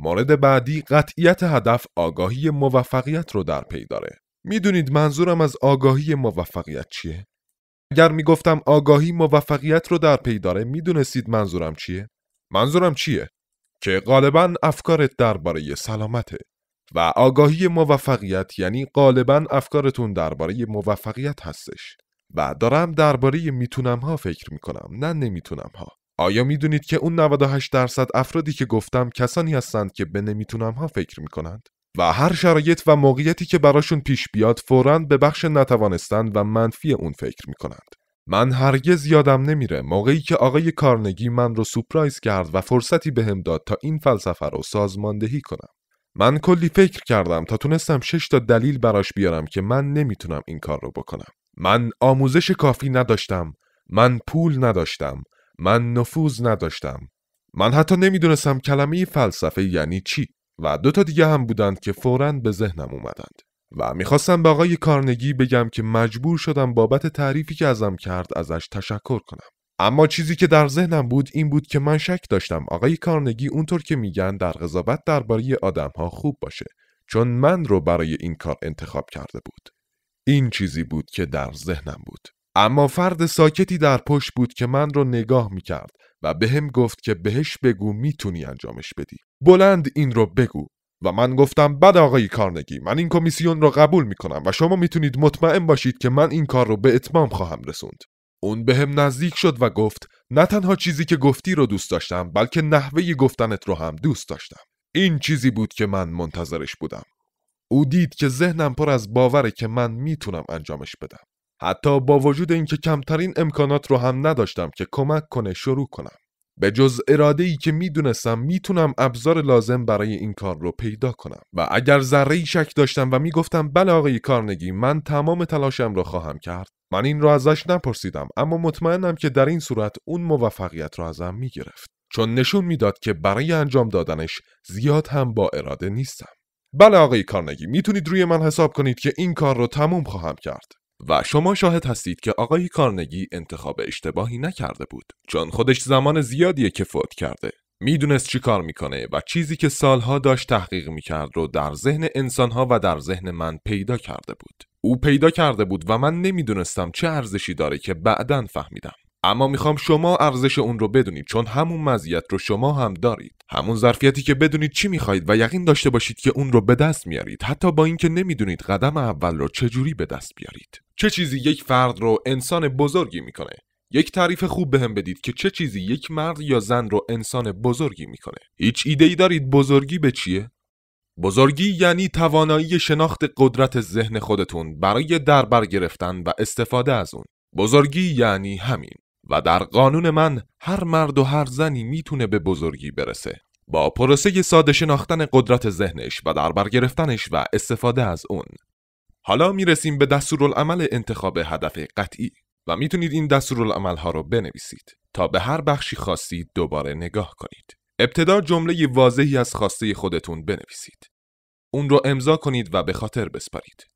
مورد بعدی قطعیت هدف آگاهی موفقیت رو در پی داره. میدونید منظورم از آگاهی موفقیت چیه؟ اگر میگفتم آگاهی موفقیت رو در پی داره میدونستید منظورم چیه؟ منظورم چیه؟ که غالبا افکارت درباره سلامته و آگاهی موفقیت یعنی غالبا افکارتون درباره موفقیت هستش و دارم درباره میتونم ها فکر میکنم نه نمیتونم ها آیا میدونید که اون 98 درصد افرادی که گفتم کسانی هستند که به نمیتونم ها فکر میکنند و هر شرایط و موقعیتی که براشون پیش بیاد فوراً به بخش نتوانستن و منفی اون فکر میکنند من هرگز یادم نمیره موقعی که آقای کارنگی من رو سپرایز کرد و فرصتی بهم داد تا این فلسفه رو سازماندهی کنم من کلی فکر کردم تا تونستم 6 تا دلیل براش بیارم که من نمیتونم این کار رو بکنم من آموزش کافی نداشتم من پول نداشتم من نفوذ نداشتم. من حتی نمیدونستم کلمه فلسفه یعنی چی و دو تا دیگه هم بودند که فوراً به ذهنم اومدند. و میخواستم به آقای کارنگی بگم که مجبور شدم بابت تعریفی که ازم کرد ازش تشکر کنم. اما چیزی که در ذهنم بود این بود که من شک داشتم آقای کارنگی اونطور که میگن در قضاوت درباره آدمها خوب باشه چون من رو برای این کار انتخاب کرده بود. این چیزی بود که در ذهنم بود. اما فرد ساکتی در پشت بود که من رو نگاه می کرد و به هم گفت که بهش بگو میتونی انجامش بدی بلند این رو بگو و من گفتم بد آقای کارنگی من این کمیسیون رو قبول می کنم و شما میتونید مطمئن باشید که من این کار رو به اتمام خواهم رسوند اون به هم نزدیک شد و گفت نه تنها چیزی که گفتی رو دوست داشتم بلکه نحوه گفتنت رو هم دوست داشتم این چیزی بود که من منتظرش بودم او دید که ذهنم پر از باوره که من میتونم انجامش بدم حتی با وجود اینکه کمترین امکانات رو هم نداشتم که کمک کنه شروع کنم به جز اراده ای که میدونستم میتونم ابزار لازم برای این کار رو پیدا کنم و اگر ذره ای شک داشتم و میگفتم بله آقای کارنگی من تمام تلاشم رو خواهم کرد من این را ازش نپرسیدم اما مطمئنم که در این صورت اون موفقیت را ازم میگرفت چون نشون میداد که برای انجام دادنش زیاد هم با اراده نیستم بله آقای کارنگی میتونید روی من حساب کنید که این کار رو تموم خواهم کرد و شما شاهد هستید که آقای کارنگی انتخاب اشتباهی نکرده بود چون خودش زمان زیادیه که فوت کرده میدونست چی کار میکنه و چیزی که سالها داشت تحقیق میکرد رو در ذهن انسانها و در ذهن من پیدا کرده بود او پیدا کرده بود و من نمیدونستم چه ارزشی داره که بعدا فهمیدم اما میخوام شما ارزش اون رو بدونید چون همون مزیت رو شما هم دارید همون ظرفیتی که بدونید چی میخواهید و یقین داشته باشید که اون رو به دست میارید حتی با اینکه نمیدونید قدم اول رو چجوری به دست بیارید چه چیزی یک فرد رو انسان بزرگی میکنه یک تعریف خوب بهم به بدید که چه چیزی یک مرد یا زن رو انسان بزرگی میکنه هیچ ایده ای دارید بزرگی به چیه بزرگی یعنی توانایی شناخت قدرت ذهن خودتون برای دربر گرفتن و استفاده از اون بزرگی یعنی همین و در قانون من هر مرد و هر زنی میتونه به بزرگی برسه با پروسه ساده شناختن قدرت ذهنش و در برگرفتنش و استفاده از اون حالا میرسیم به دستورالعمل انتخاب هدف قطعی و میتونید این دستورالعمل ها رو بنویسید تا به هر بخشی خواستید دوباره نگاه کنید ابتدا جمله واضحی از خواسته خودتون بنویسید اون رو امضا کنید و به خاطر بسپارید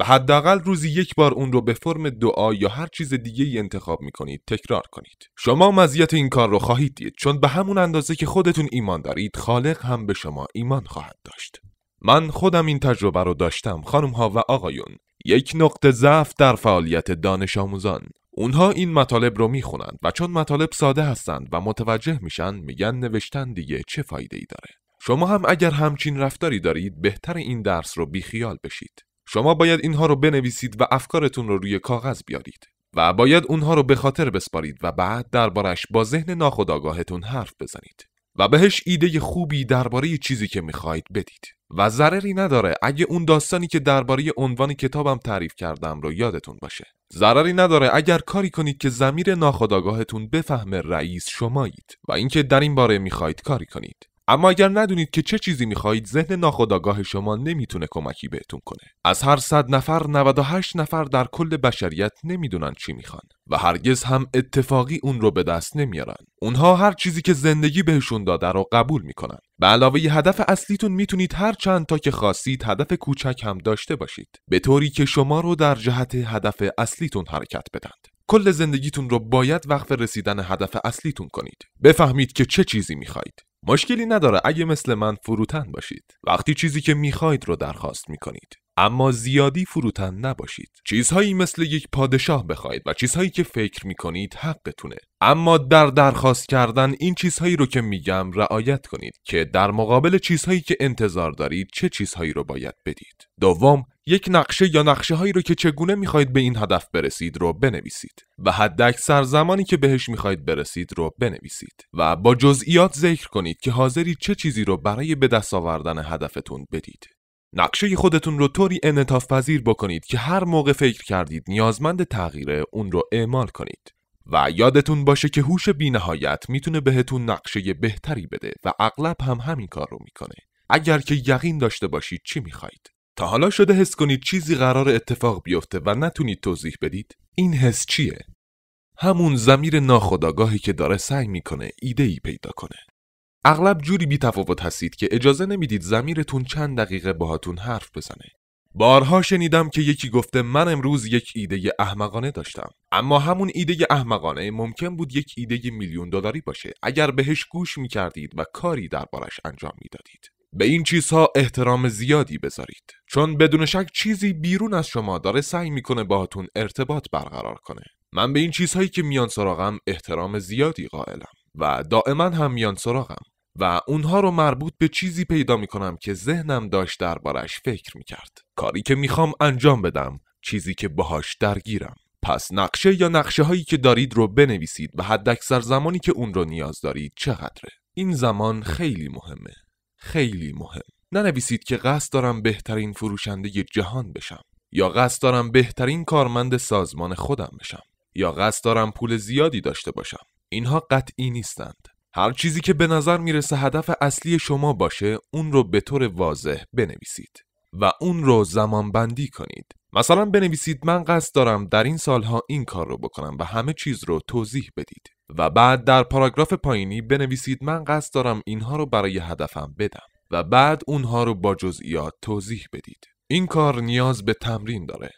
و حداقل روزی یک بار اون رو به فرم دعا یا هر چیز دیگه ای انتخاب می کنید، تکرار کنید شما مزیت این کار رو خواهید دید چون به همون اندازه که خودتون ایمان دارید خالق هم به شما ایمان خواهد داشت من خودم این تجربه رو داشتم خانم ها و آقایون یک نقطه ضعف در فعالیت دانش آموزان اونها این مطالب رو میخونند و چون مطالب ساده هستند و متوجه میشن میگن نوشتن دیگه چه فایده ای داره شما هم اگر همچین رفتاری دارید بهتر این درس رو بیخیال بشید شما باید اینها رو بنویسید و افکارتون رو روی کاغذ بیارید و باید اونها رو به خاطر بسپارید و بعد دربارش با ذهن ناخودآگاهتون حرف بزنید و بهش ایده خوبی درباره چیزی که میخواهید بدید و ضرری نداره اگه اون داستانی که درباره عنوان کتابم تعریف کردم رو یادتون باشه ضرری نداره اگر کاری کنید که زمیر ناخودآگاهتون بفهمه رئیس شمایید و اینکه در این باره میخواهید کاری کنید اما اگر ندونید که چه چیزی میخواهید ذهن ناخودآگاه شما نمیتونه کمکی بهتون کنه از هر صد نفر 98 نفر در کل بشریت نمیدونن چی میخوان و هرگز هم اتفاقی اون رو به دست نمیارن اونها هر چیزی که زندگی بهشون داده رو قبول میکنن به علاوه هدف اصلیتون میتونید هر چند تا که خواستید هدف کوچک هم داشته باشید به طوری که شما رو در جهت هدف اصلیتون حرکت بدند کل زندگیتون رو باید وقف رسیدن هدف اصلیتون کنید بفهمید که چه چیزی میخواهید مشکلی نداره اگه مثل من فروتن باشید وقتی چیزی که میخواید رو درخواست میکنید اما زیادی فروتن نباشید چیزهایی مثل یک پادشاه بخواید و چیزهایی که فکر میکنید حقتونه اما در درخواست کردن این چیزهایی رو که میگم رعایت کنید که در مقابل چیزهایی که انتظار دارید چه چیزهایی رو باید بدید دوم یک نقشه یا نقشه هایی رو که چگونه میخواهید به این هدف برسید رو بنویسید و سر زمانی که بهش میخواهید برسید رو بنویسید و با جزئیات ذکر کنید که حاضری چه چیزی رو برای به دست آوردن هدفتون بدید نقشه خودتون رو طوری انعطاف پذیر بکنید که هر موقع فکر کردید نیازمند تغییره اون رو اعمال کنید و یادتون باشه که هوش بینهایت میتونه بهتون نقشه بهتری بده و اغلب هم همین کار رو میکنه اگر که یقین داشته باشید چی میخواید تا حالا شده حس کنید چیزی قرار اتفاق بیفته و نتونید توضیح بدید این حس چیه همون زمیر ناخودآگاهی که داره سعی میکنه ایده ای پیدا کنه اغلب جوری بی تفاوت هستید که اجازه نمیدید زمیرتون چند دقیقه باهاتون حرف بزنه بارها شنیدم که یکی گفته من امروز یک ایده احمقانه داشتم اما همون ایده احمقانه ممکن بود یک ایده میلیون دلاری باشه اگر بهش گوش میکردید و کاری دربارش انجام میدادید به این چیزها احترام زیادی بذارید چون بدون شک چیزی بیرون از شما داره سعی میکنه باهاتون ارتباط برقرار کنه من به این چیزهایی که میان سراغم احترام زیادی قائلم و دائما هم میان سراغم و اونها رو مربوط به چیزی پیدا میکنم که ذهنم داشت دربارش فکر میکرد کاری که میخوام انجام بدم چیزی که باهاش درگیرم پس نقشه یا نقشه هایی که دارید رو بنویسید و حداکثر زمانی که اون رو نیاز دارید چقدره این زمان خیلی مهمه خیلی مهم ننویسید که قصد دارم بهترین فروشنده جهان بشم یا قصد دارم بهترین کارمند سازمان خودم بشم یا قصد دارم پول زیادی داشته باشم اینها قطعی نیستند هر چیزی که به نظر میرسه هدف اصلی شما باشه اون رو به طور واضح بنویسید و اون رو زمان بندی کنید مثلا بنویسید من قصد دارم در این سالها این کار رو بکنم و همه چیز رو توضیح بدید و بعد در پاراگراف پایینی بنویسید من قصد دارم اینها رو برای هدفم بدم و بعد اونها رو با جزئیات توضیح بدید. این کار نیاز به تمرین داره.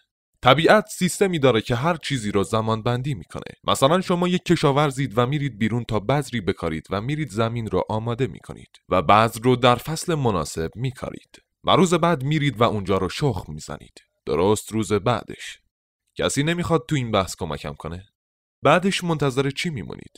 طبیعت سیستمی داره که هر چیزی رو زمان بندی میکنه. مثلا شما یک کشاورزید و میرید بیرون تا بذری بکارید و میرید زمین رو آماده میکنید و بذر رو در فصل مناسب میکارید. و روز بعد میرید و اونجا رو شخم میزنید. درست روز بعدش. کسی نمیخواد تو این بحث کمکم کنه؟ بعدش منتظر چی میمونید؟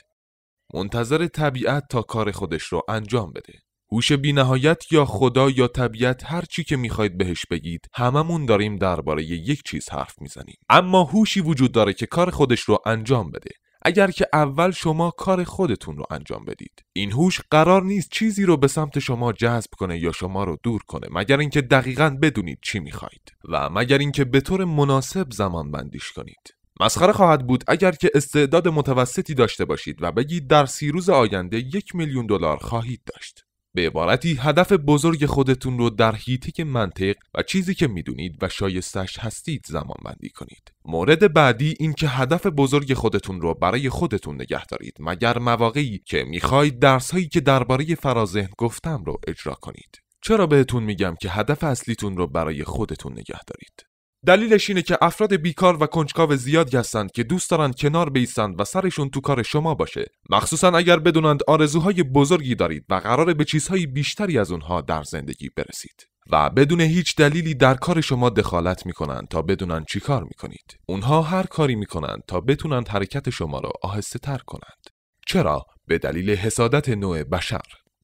منتظر طبیعت تا کار خودش رو انجام بده. هوش بینهایت یا خدا یا طبیعت هر چی که میخواید بهش بگید هممون داریم درباره یک چیز حرف میزنیم اما هوشی وجود داره که کار خودش رو انجام بده اگر که اول شما کار خودتون رو انجام بدید این هوش قرار نیست چیزی رو به سمت شما جذب کنه یا شما رو دور کنه مگر اینکه دقیقا بدونید چی میخواید و مگر اینکه به طور مناسب زمان بندیش کنید مسخره خواهد بود اگر که استعداد متوسطی داشته باشید و بگید در سی روز آینده یک میلیون دلار خواهید داشت به عبارتی هدف بزرگ خودتون رو در هیته منطق و چیزی که میدونید و شایستش هستید زمان بندی کنید. مورد بعدی این که هدف بزرگ خودتون رو برای خودتون نگه دارید مگر مواقعی که میخواید درسهایی که درباره فرازهن گفتم رو اجرا کنید. چرا بهتون میگم که هدف اصلیتون رو برای خودتون نگه دارید؟ دلیلش اینه که افراد بیکار و کنجکاو زیادی هستند که دوست دارن کنار بیستند و سرشون تو کار شما باشه مخصوصا اگر بدونند آرزوهای بزرگی دارید و قراره به چیزهای بیشتری از اونها در زندگی برسید و بدون هیچ دلیلی در کار شما دخالت میکنند تا بدونن چی کار میکنید اونها هر کاری میکنند تا بتونند حرکت شما را آهسته تر کنند چرا به دلیل حسادت نوع بشر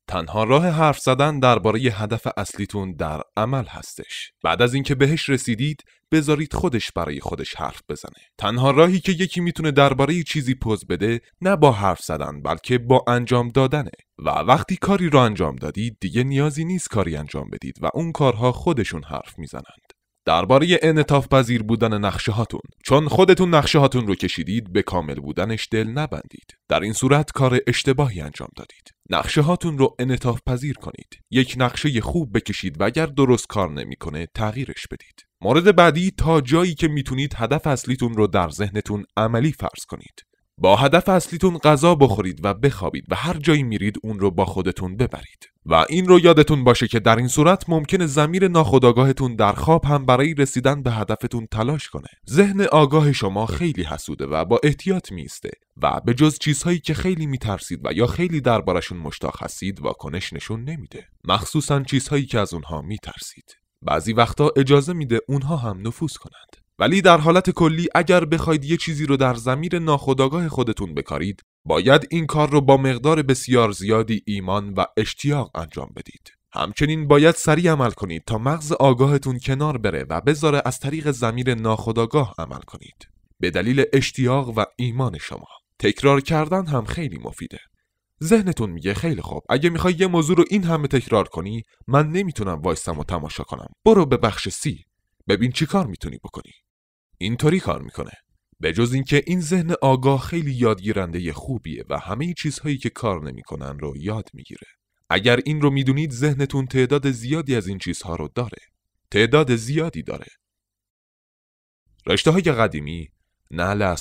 تنها راه حرف زدن درباره هدف اصلیتون در عمل هستش بعد از اینکه بهش رسیدید بذارید خودش برای خودش حرف بزنه تنها راهی که یکی میتونه درباره چیزی پوز بده نه با حرف زدن بلکه با انجام دادنه و وقتی کاری را انجام دادید دیگه نیازی نیست کاری انجام بدید و اون کارها خودشون حرف میزنند درباره انطاف پذیر بودن نقشه هاتون چون خودتون نقشه هاتون رو کشیدید به کامل بودنش دل نبندید در این صورت کار اشتباهی انجام دادید نقشه هاتون رو انطاف پذیر کنید یک نقشه خوب بکشید و اگر درست کار نمیکنه تغییرش بدید مورد بعدی تا جایی که میتونید هدف اصلیتون رو در ذهنتون عملی فرض کنید. با هدف اصلیتون غذا بخورید و بخوابید و هر جایی میرید اون رو با خودتون ببرید و این رو یادتون باشه که در این صورت ممکنه زمیر ناخودآگاهتون در خواب هم برای رسیدن به هدفتون تلاش کنه ذهن آگاه شما خیلی حسوده و با احتیاط میسته و به جز چیزهایی که خیلی میترسید و یا خیلی دربارشون مشتاق هستید واکنش نشون نمیده مخصوصا چیزهایی که از اونها میترسید بعضی وقتا اجازه میده اونها هم نفوذ کنند ولی در حالت کلی اگر بخواید یه چیزی رو در زمیر ناخودآگاه خودتون بکارید باید این کار رو با مقدار بسیار زیادی ایمان و اشتیاق انجام بدید همچنین باید سریع عمل کنید تا مغز آگاهتون کنار بره و بذاره از طریق زمیر ناخودآگاه عمل کنید به دلیل اشتیاق و ایمان شما تکرار کردن هم خیلی مفیده ذهنتون میگه خیلی خوب اگه میخوای یه موضوع رو این همه تکرار کنی من نمیتونم وایستم و تماشا کنم برو به بخش سی ببین چی کار میتونی بکنی اینطوری کار میکنه به جز اینکه این ذهن آگاه خیلی یادگیرنده خوبیه و همه چیزهایی که کار نمیکنن رو یاد میگیره اگر این رو میدونید ذهنتون تعداد زیادی از این چیزها رو داره تعداد زیادی داره رشته های قدیمی نعل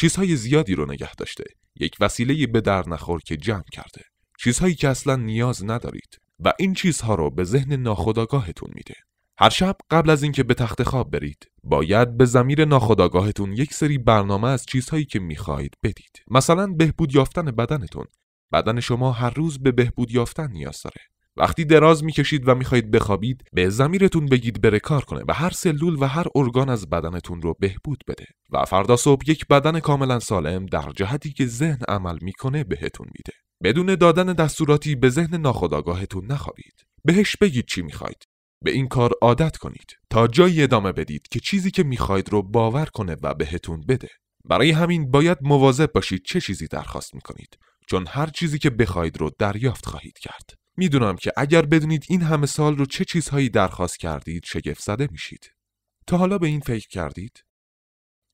چیزهای زیادی رو نگه داشته یک وسیله به در نخور که جمع کرده چیزهایی که اصلا نیاز ندارید و این چیزها رو به ذهن ناخودآگاهتون میده هر شب قبل از اینکه به تخت خواب برید باید به زمیر ناخودآگاهتون یک سری برنامه از چیزهایی که میخواهید بدید مثلا بهبود یافتن بدنتون بدن شما هر روز به بهبود یافتن نیاز داره وقتی دراز میکشید و میخواهید بخوابید به زمیرتون بگید بره کار کنه و هر سلول و هر ارگان از بدنتون رو بهبود بده و فردا صبح یک بدن کاملا سالم در جهتی که ذهن عمل میکنه بهتون میده بدون دادن دستوراتی به ذهن ناخودآگاهتون نخوابید بهش بگید چی میخواید به این کار عادت کنید تا جایی ادامه بدید که چیزی که میخواید رو باور کنه و بهتون بده برای همین باید مواظب باشید چه چیزی درخواست میکنید چون هر چیزی که بخواید رو دریافت خواهید کرد میدونم که اگر بدونید این همه سال رو چه چیزهایی درخواست کردید شگفت زده میشید. تا حالا به این فکر کردید؟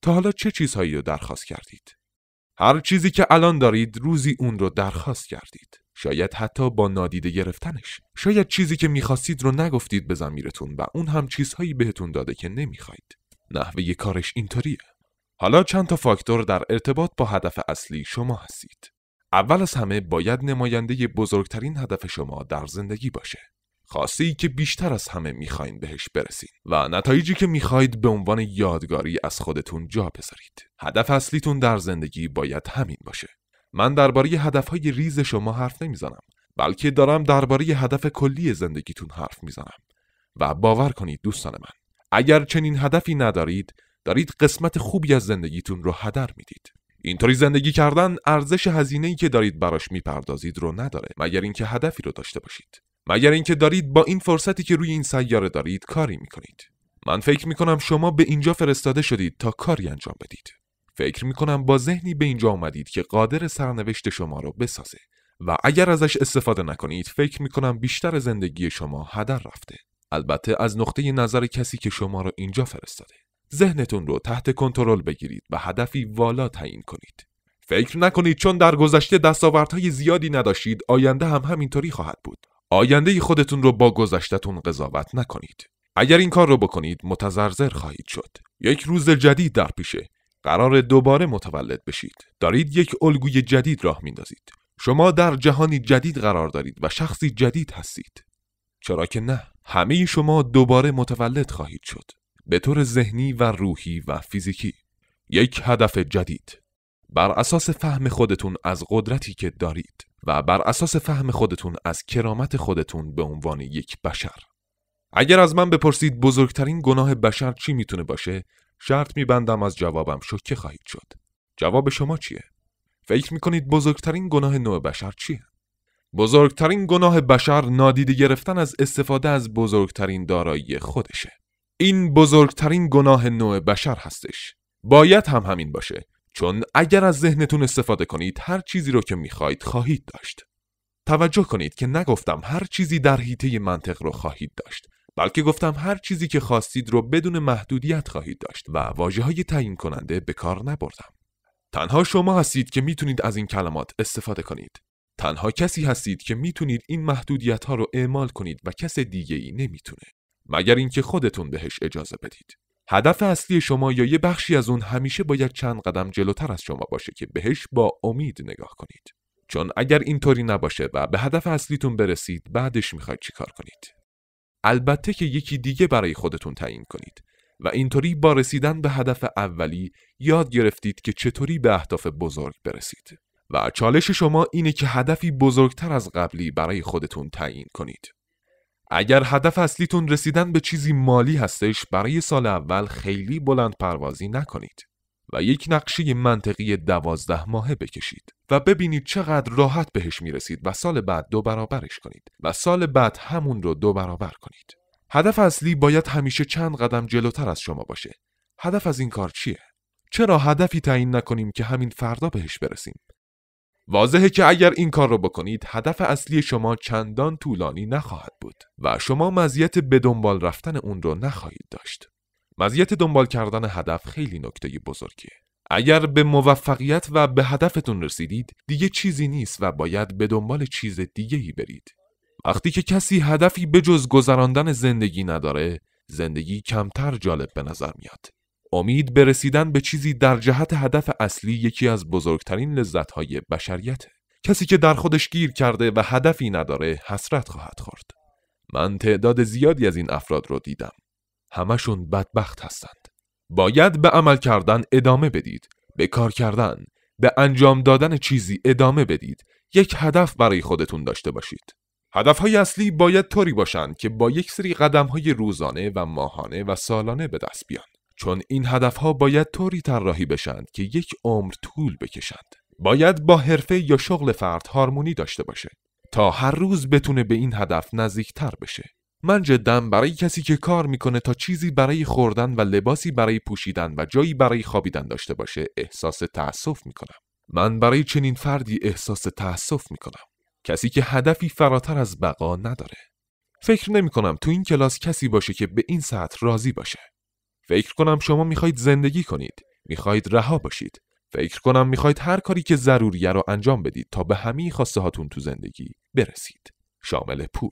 تا حالا چه چیزهایی رو درخواست کردید؟ هر چیزی که الان دارید روزی اون رو درخواست کردید. شاید حتی با نادیده گرفتنش. شاید چیزی که میخواستید رو نگفتید به زمیرتون و اون هم چیزهایی بهتون داده که نمیخواید. نحوه کارش اینطوریه. حالا چند فاکتور در ارتباط با هدف اصلی شما هستید. اول از همه باید نماینده بزرگترین هدف شما در زندگی باشه. خاصی که بیشتر از همه میخواین بهش برسید و نتایجی که میخواید به عنوان یادگاری از خودتون جا بذارید. هدف اصلیتون در زندگی باید همین باشه. من درباره هدفهای ریز شما حرف نمیزنم بلکه دارم درباره هدف کلی زندگیتون حرف میزنم و باور کنید دوستان من اگر چنین هدفی ندارید دارید قسمت خوبی از زندگیتون رو هدر میدید اینطوری زندگی کردن ارزش هزینه ای که دارید براش میپردازید رو نداره مگر اینکه هدفی رو داشته باشید مگر اینکه دارید با این فرصتی که روی این سیاره دارید کاری میکنید من فکر میکنم شما به اینجا فرستاده شدید تا کاری انجام بدید فکر میکنم با ذهنی به اینجا آمدید که قادر سرنوشت شما رو بسازه و اگر ازش استفاده نکنید فکر میکنم بیشتر زندگی شما هدر رفته البته از نقطه نظر کسی که شما را اینجا فرستاده ذهنتون رو تحت کنترل بگیرید و هدفی والا تعیین کنید. فکر نکنید چون در گذشته دستاوردهای زیادی نداشتید آینده هم همینطوری خواهد بود. آینده خودتون رو با گذشتتون قضاوت نکنید. اگر این کار رو بکنید متزرزر خواهید شد. یک روز جدید در پیشه. قرار دوباره متولد بشید. دارید یک الگوی جدید راه میندازید. شما در جهانی جدید قرار دارید و شخصی جدید هستید. چرا که نه؟ همه شما دوباره متولد خواهید شد. به طور ذهنی و روحی و فیزیکی یک هدف جدید بر اساس فهم خودتون از قدرتی که دارید و بر اساس فهم خودتون از کرامت خودتون به عنوان یک بشر اگر از من بپرسید بزرگترین گناه بشر چی میتونه باشه شرط میبندم از جوابم شوکه خواهید شد جواب شما چیه فکر میکنید بزرگترین گناه نوع بشر چیه بزرگترین گناه بشر نادیده گرفتن از استفاده از بزرگترین دارایی خودشه این بزرگترین گناه نوع بشر هستش باید هم همین باشه چون اگر از ذهنتون استفاده کنید هر چیزی رو که میخواید خواهید داشت توجه کنید که نگفتم هر چیزی در حیطه منطق رو خواهید داشت بلکه گفتم هر چیزی که خواستید رو بدون محدودیت خواهید داشت و واجه های تعیین کننده به کار نبردم تنها شما هستید که میتونید از این کلمات استفاده کنید تنها کسی هستید که میتونید این محدودیت ها رو اعمال کنید و کس دیگه ای نمیتونه مگر اینکه خودتون بهش اجازه بدید هدف اصلی شما یا یه بخشی از اون همیشه باید چند قدم جلوتر از شما باشه که بهش با امید نگاه کنید چون اگر اینطوری نباشه و به هدف اصلیتون برسید بعدش میخواید چیکار کنید البته که یکی دیگه برای خودتون تعیین کنید و اینطوری با رسیدن به هدف اولی یاد گرفتید که چطوری به اهداف بزرگ برسید و چالش شما اینه که هدفی بزرگتر از قبلی برای خودتون تعیین کنید اگر هدف اصلیتون رسیدن به چیزی مالی هستش برای سال اول خیلی بلند پروازی نکنید و یک نقشه منطقی دوازده ماهه بکشید و ببینید چقدر راحت بهش میرسید و سال بعد دو برابرش کنید و سال بعد همون رو دو برابر کنید هدف اصلی باید همیشه چند قدم جلوتر از شما باشه هدف از این کار چیه؟ چرا هدفی تعیین نکنیم که همین فردا بهش برسیم واضحه که اگر این کار را بکنید هدف اصلی شما چندان طولانی نخواهد بود و شما مزیت به دنبال رفتن اون رو نخواهید داشت. مزیت دنبال کردن هدف خیلی نکته بزرگیه. اگر به موفقیت و به هدفتون رسیدید دیگه چیزی نیست و باید به دنبال چیز دیگه ای برید. وقتی که کسی هدفی به جز گذراندن زندگی نداره زندگی کمتر جالب به نظر میاد. امید به رسیدن به چیزی در جهت هدف اصلی یکی از بزرگترین لذتهای بشریته کسی که در خودش گیر کرده و هدفی نداره حسرت خواهد خورد من تعداد زیادی از این افراد رو دیدم همشون بدبخت هستند باید به عمل کردن ادامه بدید به کار کردن به انجام دادن چیزی ادامه بدید یک هدف برای خودتون داشته باشید هدفهای اصلی باید طوری باشند که با یک سری قدمهای روزانه و ماهانه و سالانه به دست بیان چون این هدفها باید طوری طراحی بشند که یک عمر طول بکشند. باید با حرفه یا شغل فرد هارمونی داشته باشه تا هر روز بتونه به این هدف نزدیکتر بشه. من جدا برای کسی که کار میکنه تا چیزی برای خوردن و لباسی برای پوشیدن و جایی برای خوابیدن داشته باشه احساس تاسف میکنم. من برای چنین فردی احساس تاسف میکنم. کسی که هدفی فراتر از بقا نداره. فکر نمیکنم تو این کلاس کسی باشه که به این سطح راضی باشه. فکر کنم شما میخواهید زندگی کنید میخواهید رها باشید فکر کنم میخواهید هر کاری که ضروریه رو انجام بدید تا به همه خواسته هاتون تو زندگی برسید شامل پول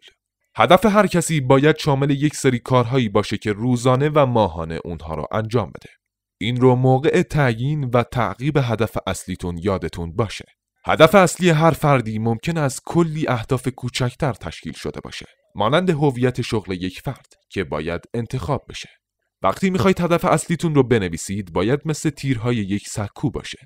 هدف هر کسی باید شامل یک سری کارهایی باشه که روزانه و ماهانه اونها رو انجام بده این رو موقع تعیین و تعقیب هدف اصلیتون یادتون باشه هدف اصلی هر فردی ممکن از کلی اهداف کوچکتر تشکیل شده باشه مانند هویت شغل یک فرد که باید انتخاب بشه وقتی میخواید هدف اصلیتون رو بنویسید باید مثل تیرهای یک سکو باشه.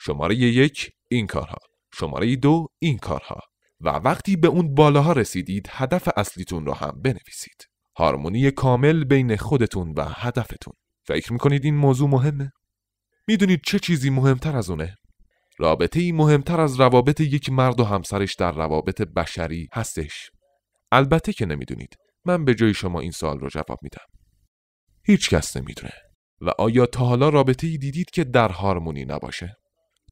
شماره یک این کارها، شماره دو این کارها و وقتی به اون بالاها رسیدید هدف اصلیتون رو هم بنویسید. هارمونی کامل بین خودتون و هدفتون. فکر میکنید این موضوع مهمه؟ میدونید چه چیزی مهمتر از اونه؟ رابطه ای مهمتر از روابط یک مرد و همسرش در روابط بشری هستش. البته که نمیدونید. من به جای شما این سال رو جواب میدم. هیچ کس نمیدونه و آیا تا حالا رابطه ای دیدید که در هارمونی نباشه؟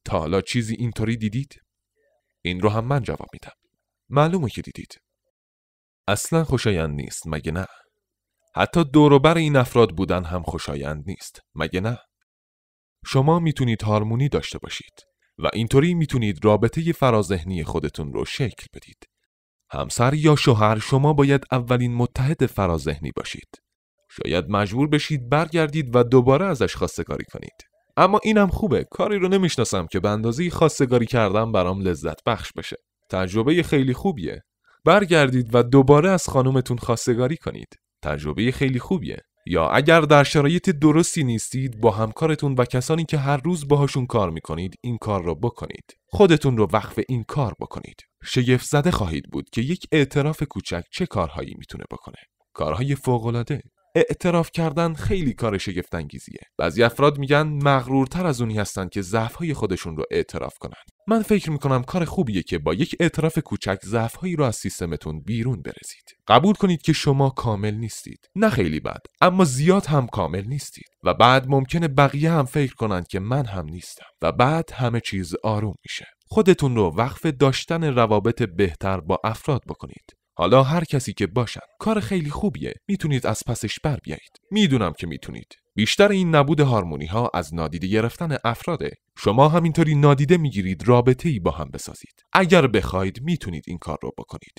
تا حالا چیزی اینطوری دیدید؟ این رو هم من جواب میدم. معلومه که دیدید. اصلا خوشایند نیست مگه نه؟ حتی دوروبر این افراد بودن هم خوشایند نیست مگه نه؟ شما میتونید هارمونی داشته باشید و اینطوری میتونید رابطه فرازهنی خودتون رو شکل بدید. همسر یا شوهر شما باید اولین متحد فرازهنی باشید. شاید مجبور بشید برگردید و دوباره ازش خواستگاری کنید اما اینم خوبه کاری رو نمیشناسم که به اندازه خواستگاری کردن برام لذت بخش بشه تجربه خیلی خوبیه برگردید و دوباره از خانومتون خواستگاری کنید تجربه خیلی خوبیه یا اگر در شرایط درستی نیستید با همکارتون و کسانی که هر روز باهاشون کار میکنید این کار را بکنید خودتون رو وقف این کار بکنید شگفت زده خواهید بود که یک اعتراف کوچک چه کارهایی میتونه بکنه کارهای العاده اعتراف کردن خیلی کار شگفتانگیزیه بعضی افراد میگن مغرورتر از اونی هستن که ضعفهای خودشون رو اعتراف کنن من فکر میکنم کار خوبیه که با یک اعتراف کوچک ضعفهایی رو از سیستمتون بیرون برزید قبول کنید که شما کامل نیستید نه خیلی بد اما زیاد هم کامل نیستید و بعد ممکنه بقیه هم فکر کنند که من هم نیستم و بعد همه چیز آروم میشه خودتون رو وقف داشتن روابط بهتر با افراد بکنید حالا هر کسی که باشد کار خیلی خوبیه میتونید از پسش بر بیایید میدونم که میتونید بیشتر این نبود هارمونی ها از نادیده گرفتن افراده شما همینطوری نادیده میگیرید رابطه ای با هم بسازید اگر بخواید میتونید این کار رو بکنید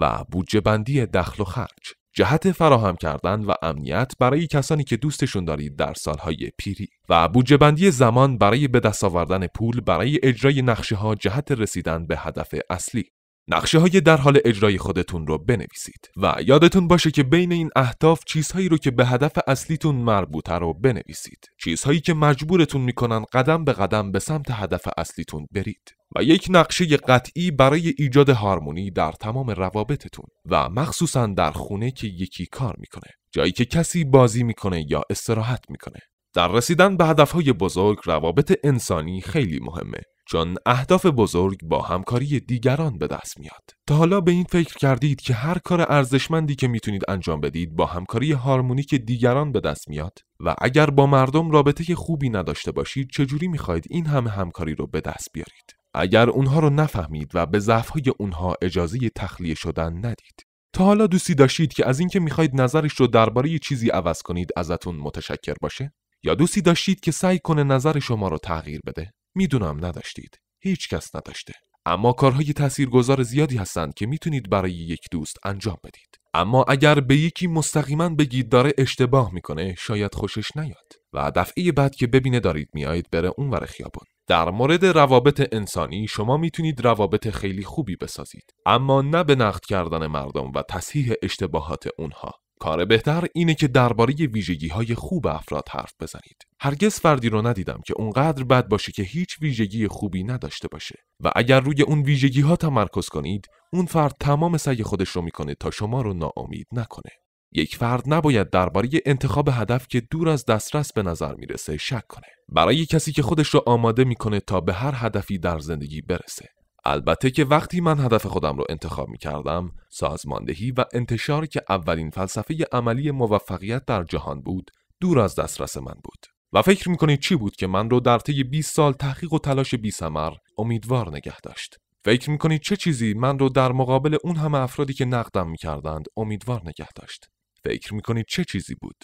و بودجه بندی دخل و خرج جهت فراهم کردن و امنیت برای کسانی که دوستشون دارید در سالهای پیری و بودجه بندی زمان برای به دست آوردن پول برای اجرای نقشه ها جهت رسیدن به هدف اصلی نقشه های در حال اجرای خودتون رو بنویسید و یادتون باشه که بین این اهداف چیزهایی رو که به هدف اصلیتون مربوطه رو بنویسید چیزهایی که مجبورتون میکنن قدم به قدم به سمت هدف اصلیتون برید و یک نقشه قطعی برای ایجاد هارمونی در تمام روابطتون و مخصوصا در خونه که یکی کار میکنه جایی که کسی بازی میکنه یا استراحت میکنه در رسیدن به هدفهای بزرگ روابط انسانی خیلی مهمه چون اهداف بزرگ با همکاری دیگران به دست میاد تا حالا به این فکر کردید که هر کار ارزشمندی که میتونید انجام بدید با همکاری هارمونیک دیگران به دست میاد و اگر با مردم رابطه خوبی نداشته باشید چجوری میخواید این همه همکاری رو به دست بیارید اگر اونها رو نفهمید و به ضعفهای اونها اجازه تخلیه شدن ندید تا حالا دوستی داشتید که از اینکه میخواید نظرش رو درباره چیزی عوض کنید ازتون متشکر باشه یا دوستی داشتید که سعی کنه نظر شما رو تغییر بده میدونم نداشتید هیچ کس نداشته اما کارهای تاثیرگذار زیادی هستند که میتونید برای یک دوست انجام بدید اما اگر به یکی مستقیما بگید داره اشتباه میکنه شاید خوشش نیاد و دفعه بعد که ببینه دارید میایید بره اونور خیابون در مورد روابط انسانی شما میتونید روابط خیلی خوبی بسازید اما نه به نقد کردن مردم و تصحیح اشتباهات اونها کار بهتر اینه که درباره ویژگی های خوب افراد حرف بزنید. هرگز فردی رو ندیدم که اونقدر بد باشه که هیچ ویژگی خوبی نداشته باشه و اگر روی اون ویژگی ها تمرکز کنید، اون فرد تمام سعی خودش رو میکنه تا شما رو ناامید نکنه. یک فرد نباید درباره انتخاب هدف که دور از دسترس به نظر میرسه شک کنه برای کسی که خودش رو آماده میکنه تا به هر هدفی در زندگی برسه البته که وقتی من هدف خودم رو انتخاب می کردم، سازماندهی و انتشار که اولین فلسفه عملی موفقیت در جهان بود، دور از دسترس من بود. و فکر میکنید چی بود که من رو در طی 20 سال تحقیق و تلاش بی سمر امیدوار نگه داشت؟ فکر میکنید چه چیزی من رو در مقابل اون همه افرادی که نقدم میکردند امیدوار نگه داشت؟ فکر میکنید چه چیزی بود؟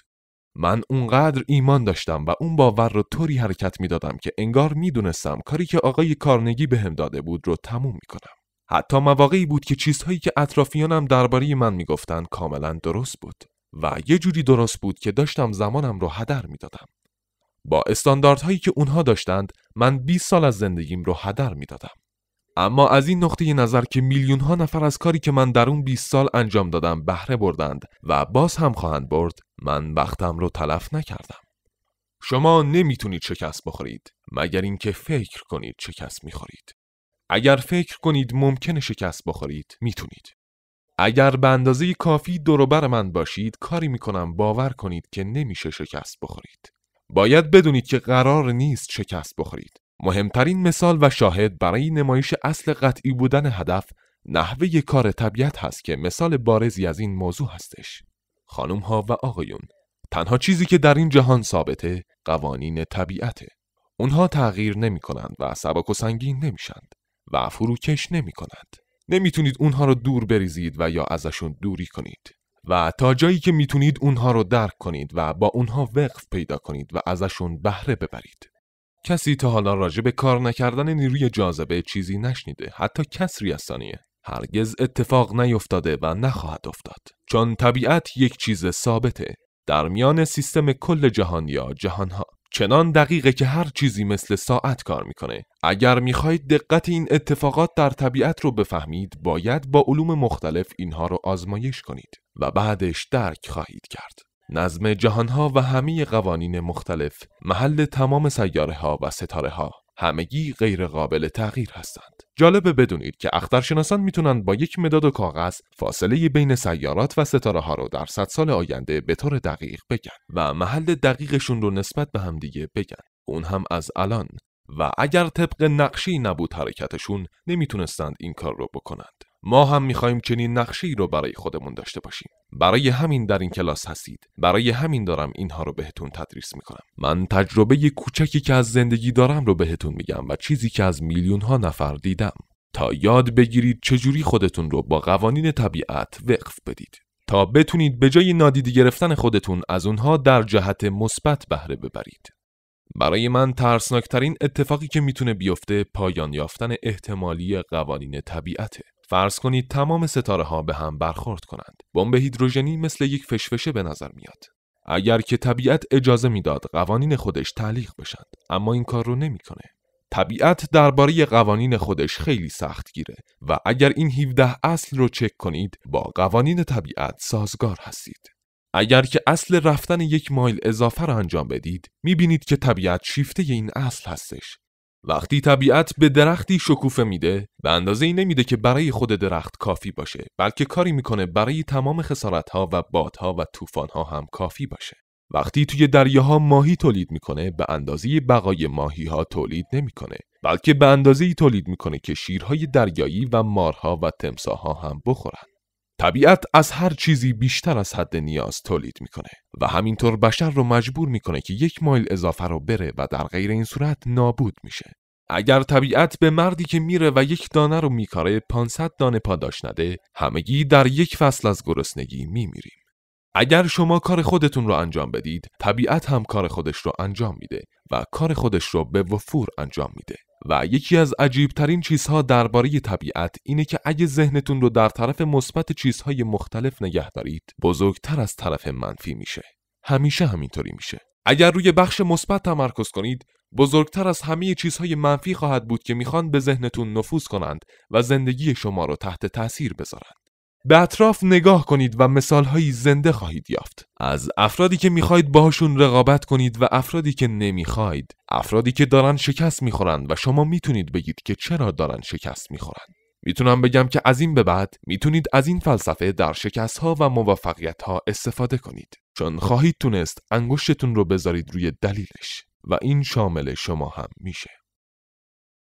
من اونقدر ایمان داشتم و اون باور رو طوری حرکت میدادم که انگار میدونستم کاری که آقای کارنگی بهم داده بود رو تموم میکنم. حتی مواقعی بود که چیزهایی که اطرافیانم درباره من میگفتند کاملا درست بود و یه جوری درست بود که داشتم زمانم رو هدر میدادم. با استانداردهایی که اونها داشتند من 20 سال از زندگیم رو هدر میدادم. اما از این نقطه نظر که میلیون ها نفر از کاری که من در اون 20 سال انجام دادم بهره بردند و باز هم خواهند برد من وقتم رو تلف نکردم شما نمیتونید شکست بخورید مگر اینکه فکر کنید شکست میخورید اگر فکر کنید ممکن شکست بخورید میتونید اگر به اندازه کافی دوروبر من باشید کاری میکنم باور کنید که نمیشه شکست بخورید باید بدونید که قرار نیست شکست بخورید مهمترین مثال و شاهد برای نمایش اصل قطعی بودن هدف نحوه کار طبیعت هست که مثال بارزی از این موضوع هستش. خانم ها و آقایون تنها چیزی که در این جهان ثابته قوانین طبیعته. اونها تغییر نمی کنند و سبک و سنگین نمیشند و فروکش نمی کنند. نمیتونید اونها رو دور بریزید و یا ازشون دوری کنید و تا جایی که میتونید اونها رو درک کنید و با اونها وقف پیدا کنید و ازشون بهره ببرید. کسی تا حالا راجع به کار نکردن نیروی جاذبه چیزی نشنیده حتی کسری از ثانیه هرگز اتفاق نیفتاده و نخواهد افتاد چون طبیعت یک چیز ثابته در میان سیستم کل جهان یا جهانها چنان دقیقه که هر چیزی مثل ساعت کار میکنه اگر میخواهید دقت این اتفاقات در طبیعت رو بفهمید باید با علوم مختلف اینها رو آزمایش کنید و بعدش درک خواهید کرد نظم جهانها و همه قوانین مختلف محل تمام سیاره ها و ستاره ها همگی غیر قابل تغییر هستند. جالبه بدونید که اخترشناسان میتونن با یک مداد و کاغذ فاصله بین سیارات و ستاره ها رو در صد سال آینده به طور دقیق بگن و محل دقیقشون رو نسبت به همدیگه بگن. اون هم از الان و اگر طبق نقشی نبود حرکتشون نمیتونستند این کار رو بکنند. ما هم میخواهیم چنین نقشه ای رو برای خودمون داشته باشیم برای همین در این کلاس هستید برای همین دارم اینها رو بهتون تدریس میکنم من تجربه کوچکی که از زندگی دارم رو بهتون میگم و چیزی که از میلیون ها نفر دیدم تا یاد بگیرید چجوری خودتون رو با قوانین طبیعت وقف بدید تا بتونید به جای نادیده گرفتن خودتون از اونها در جهت مثبت بهره ببرید برای من ترسناکترین اتفاقی که میتونه بیفته پایان یافتن احتمالی قوانین طبیعته فرض کنید تمام ستاره ها به هم برخورد کنند بمب هیدروژنی مثل یک فشفشه به نظر میاد اگر که طبیعت اجازه میداد قوانین خودش تعلیق بشند اما این کار رو نمیکنه طبیعت درباره قوانین خودش خیلی سخت گیره و اگر این 17 اصل رو چک کنید با قوانین طبیعت سازگار هستید اگر که اصل رفتن یک مایل اضافه را انجام بدید بینید که طبیعت شیفته این اصل هستش وقتی طبیعت به درختی شکوفه میده به اندازه ای نمیده که برای خود درخت کافی باشه بلکه کاری میکنه برای تمام ها و بادها و ها هم کافی باشه وقتی توی دریاها ماهی تولید میکنه به اندازه بقای ماهی ها تولید نمیکنه بلکه به اندازه ای تولید میکنه که شیرهای دریایی و مارها و تمساها هم بخورن طبیعت از هر چیزی بیشتر از حد نیاز تولید میکنه و همینطور بشر رو مجبور میکنه که یک مایل اضافه رو بره و در غیر این صورت نابود میشه اگر طبیعت به مردی که میره و یک دانه رو میکاره 500 دانه پاداش نده همگی در یک فصل از گرسنگی میمیریم اگر شما کار خودتون رو انجام بدید طبیعت هم کار خودش رو انجام میده و کار خودش رو به وفور انجام میده و یکی از عجیبترین چیزها درباره طبیعت اینه که اگه ذهنتون رو در طرف مثبت چیزهای مختلف نگه دارید بزرگتر از طرف منفی میشه همیشه همینطوری میشه اگر روی بخش مثبت تمرکز کنید بزرگتر از همه چیزهای منفی خواهد بود که میخوان به ذهنتون نفوذ کنند و زندگی شما رو تحت تاثیر بذارند به اطراف نگاه کنید و مثالهایی زنده خواهید یافت از افرادی که میخواهید باهاشون رقابت کنید و افرادی که نمیخواهید افرادی که دارن شکست میخورند و شما میتونید بگید که چرا دارن شکست میخورند میتونم بگم که از این به بعد میتونید از این فلسفه در شکست ها و موفقیت ها استفاده کنید چون خواهید تونست انگشتتون رو بذارید روی دلیلش و این شامل شما هم میشه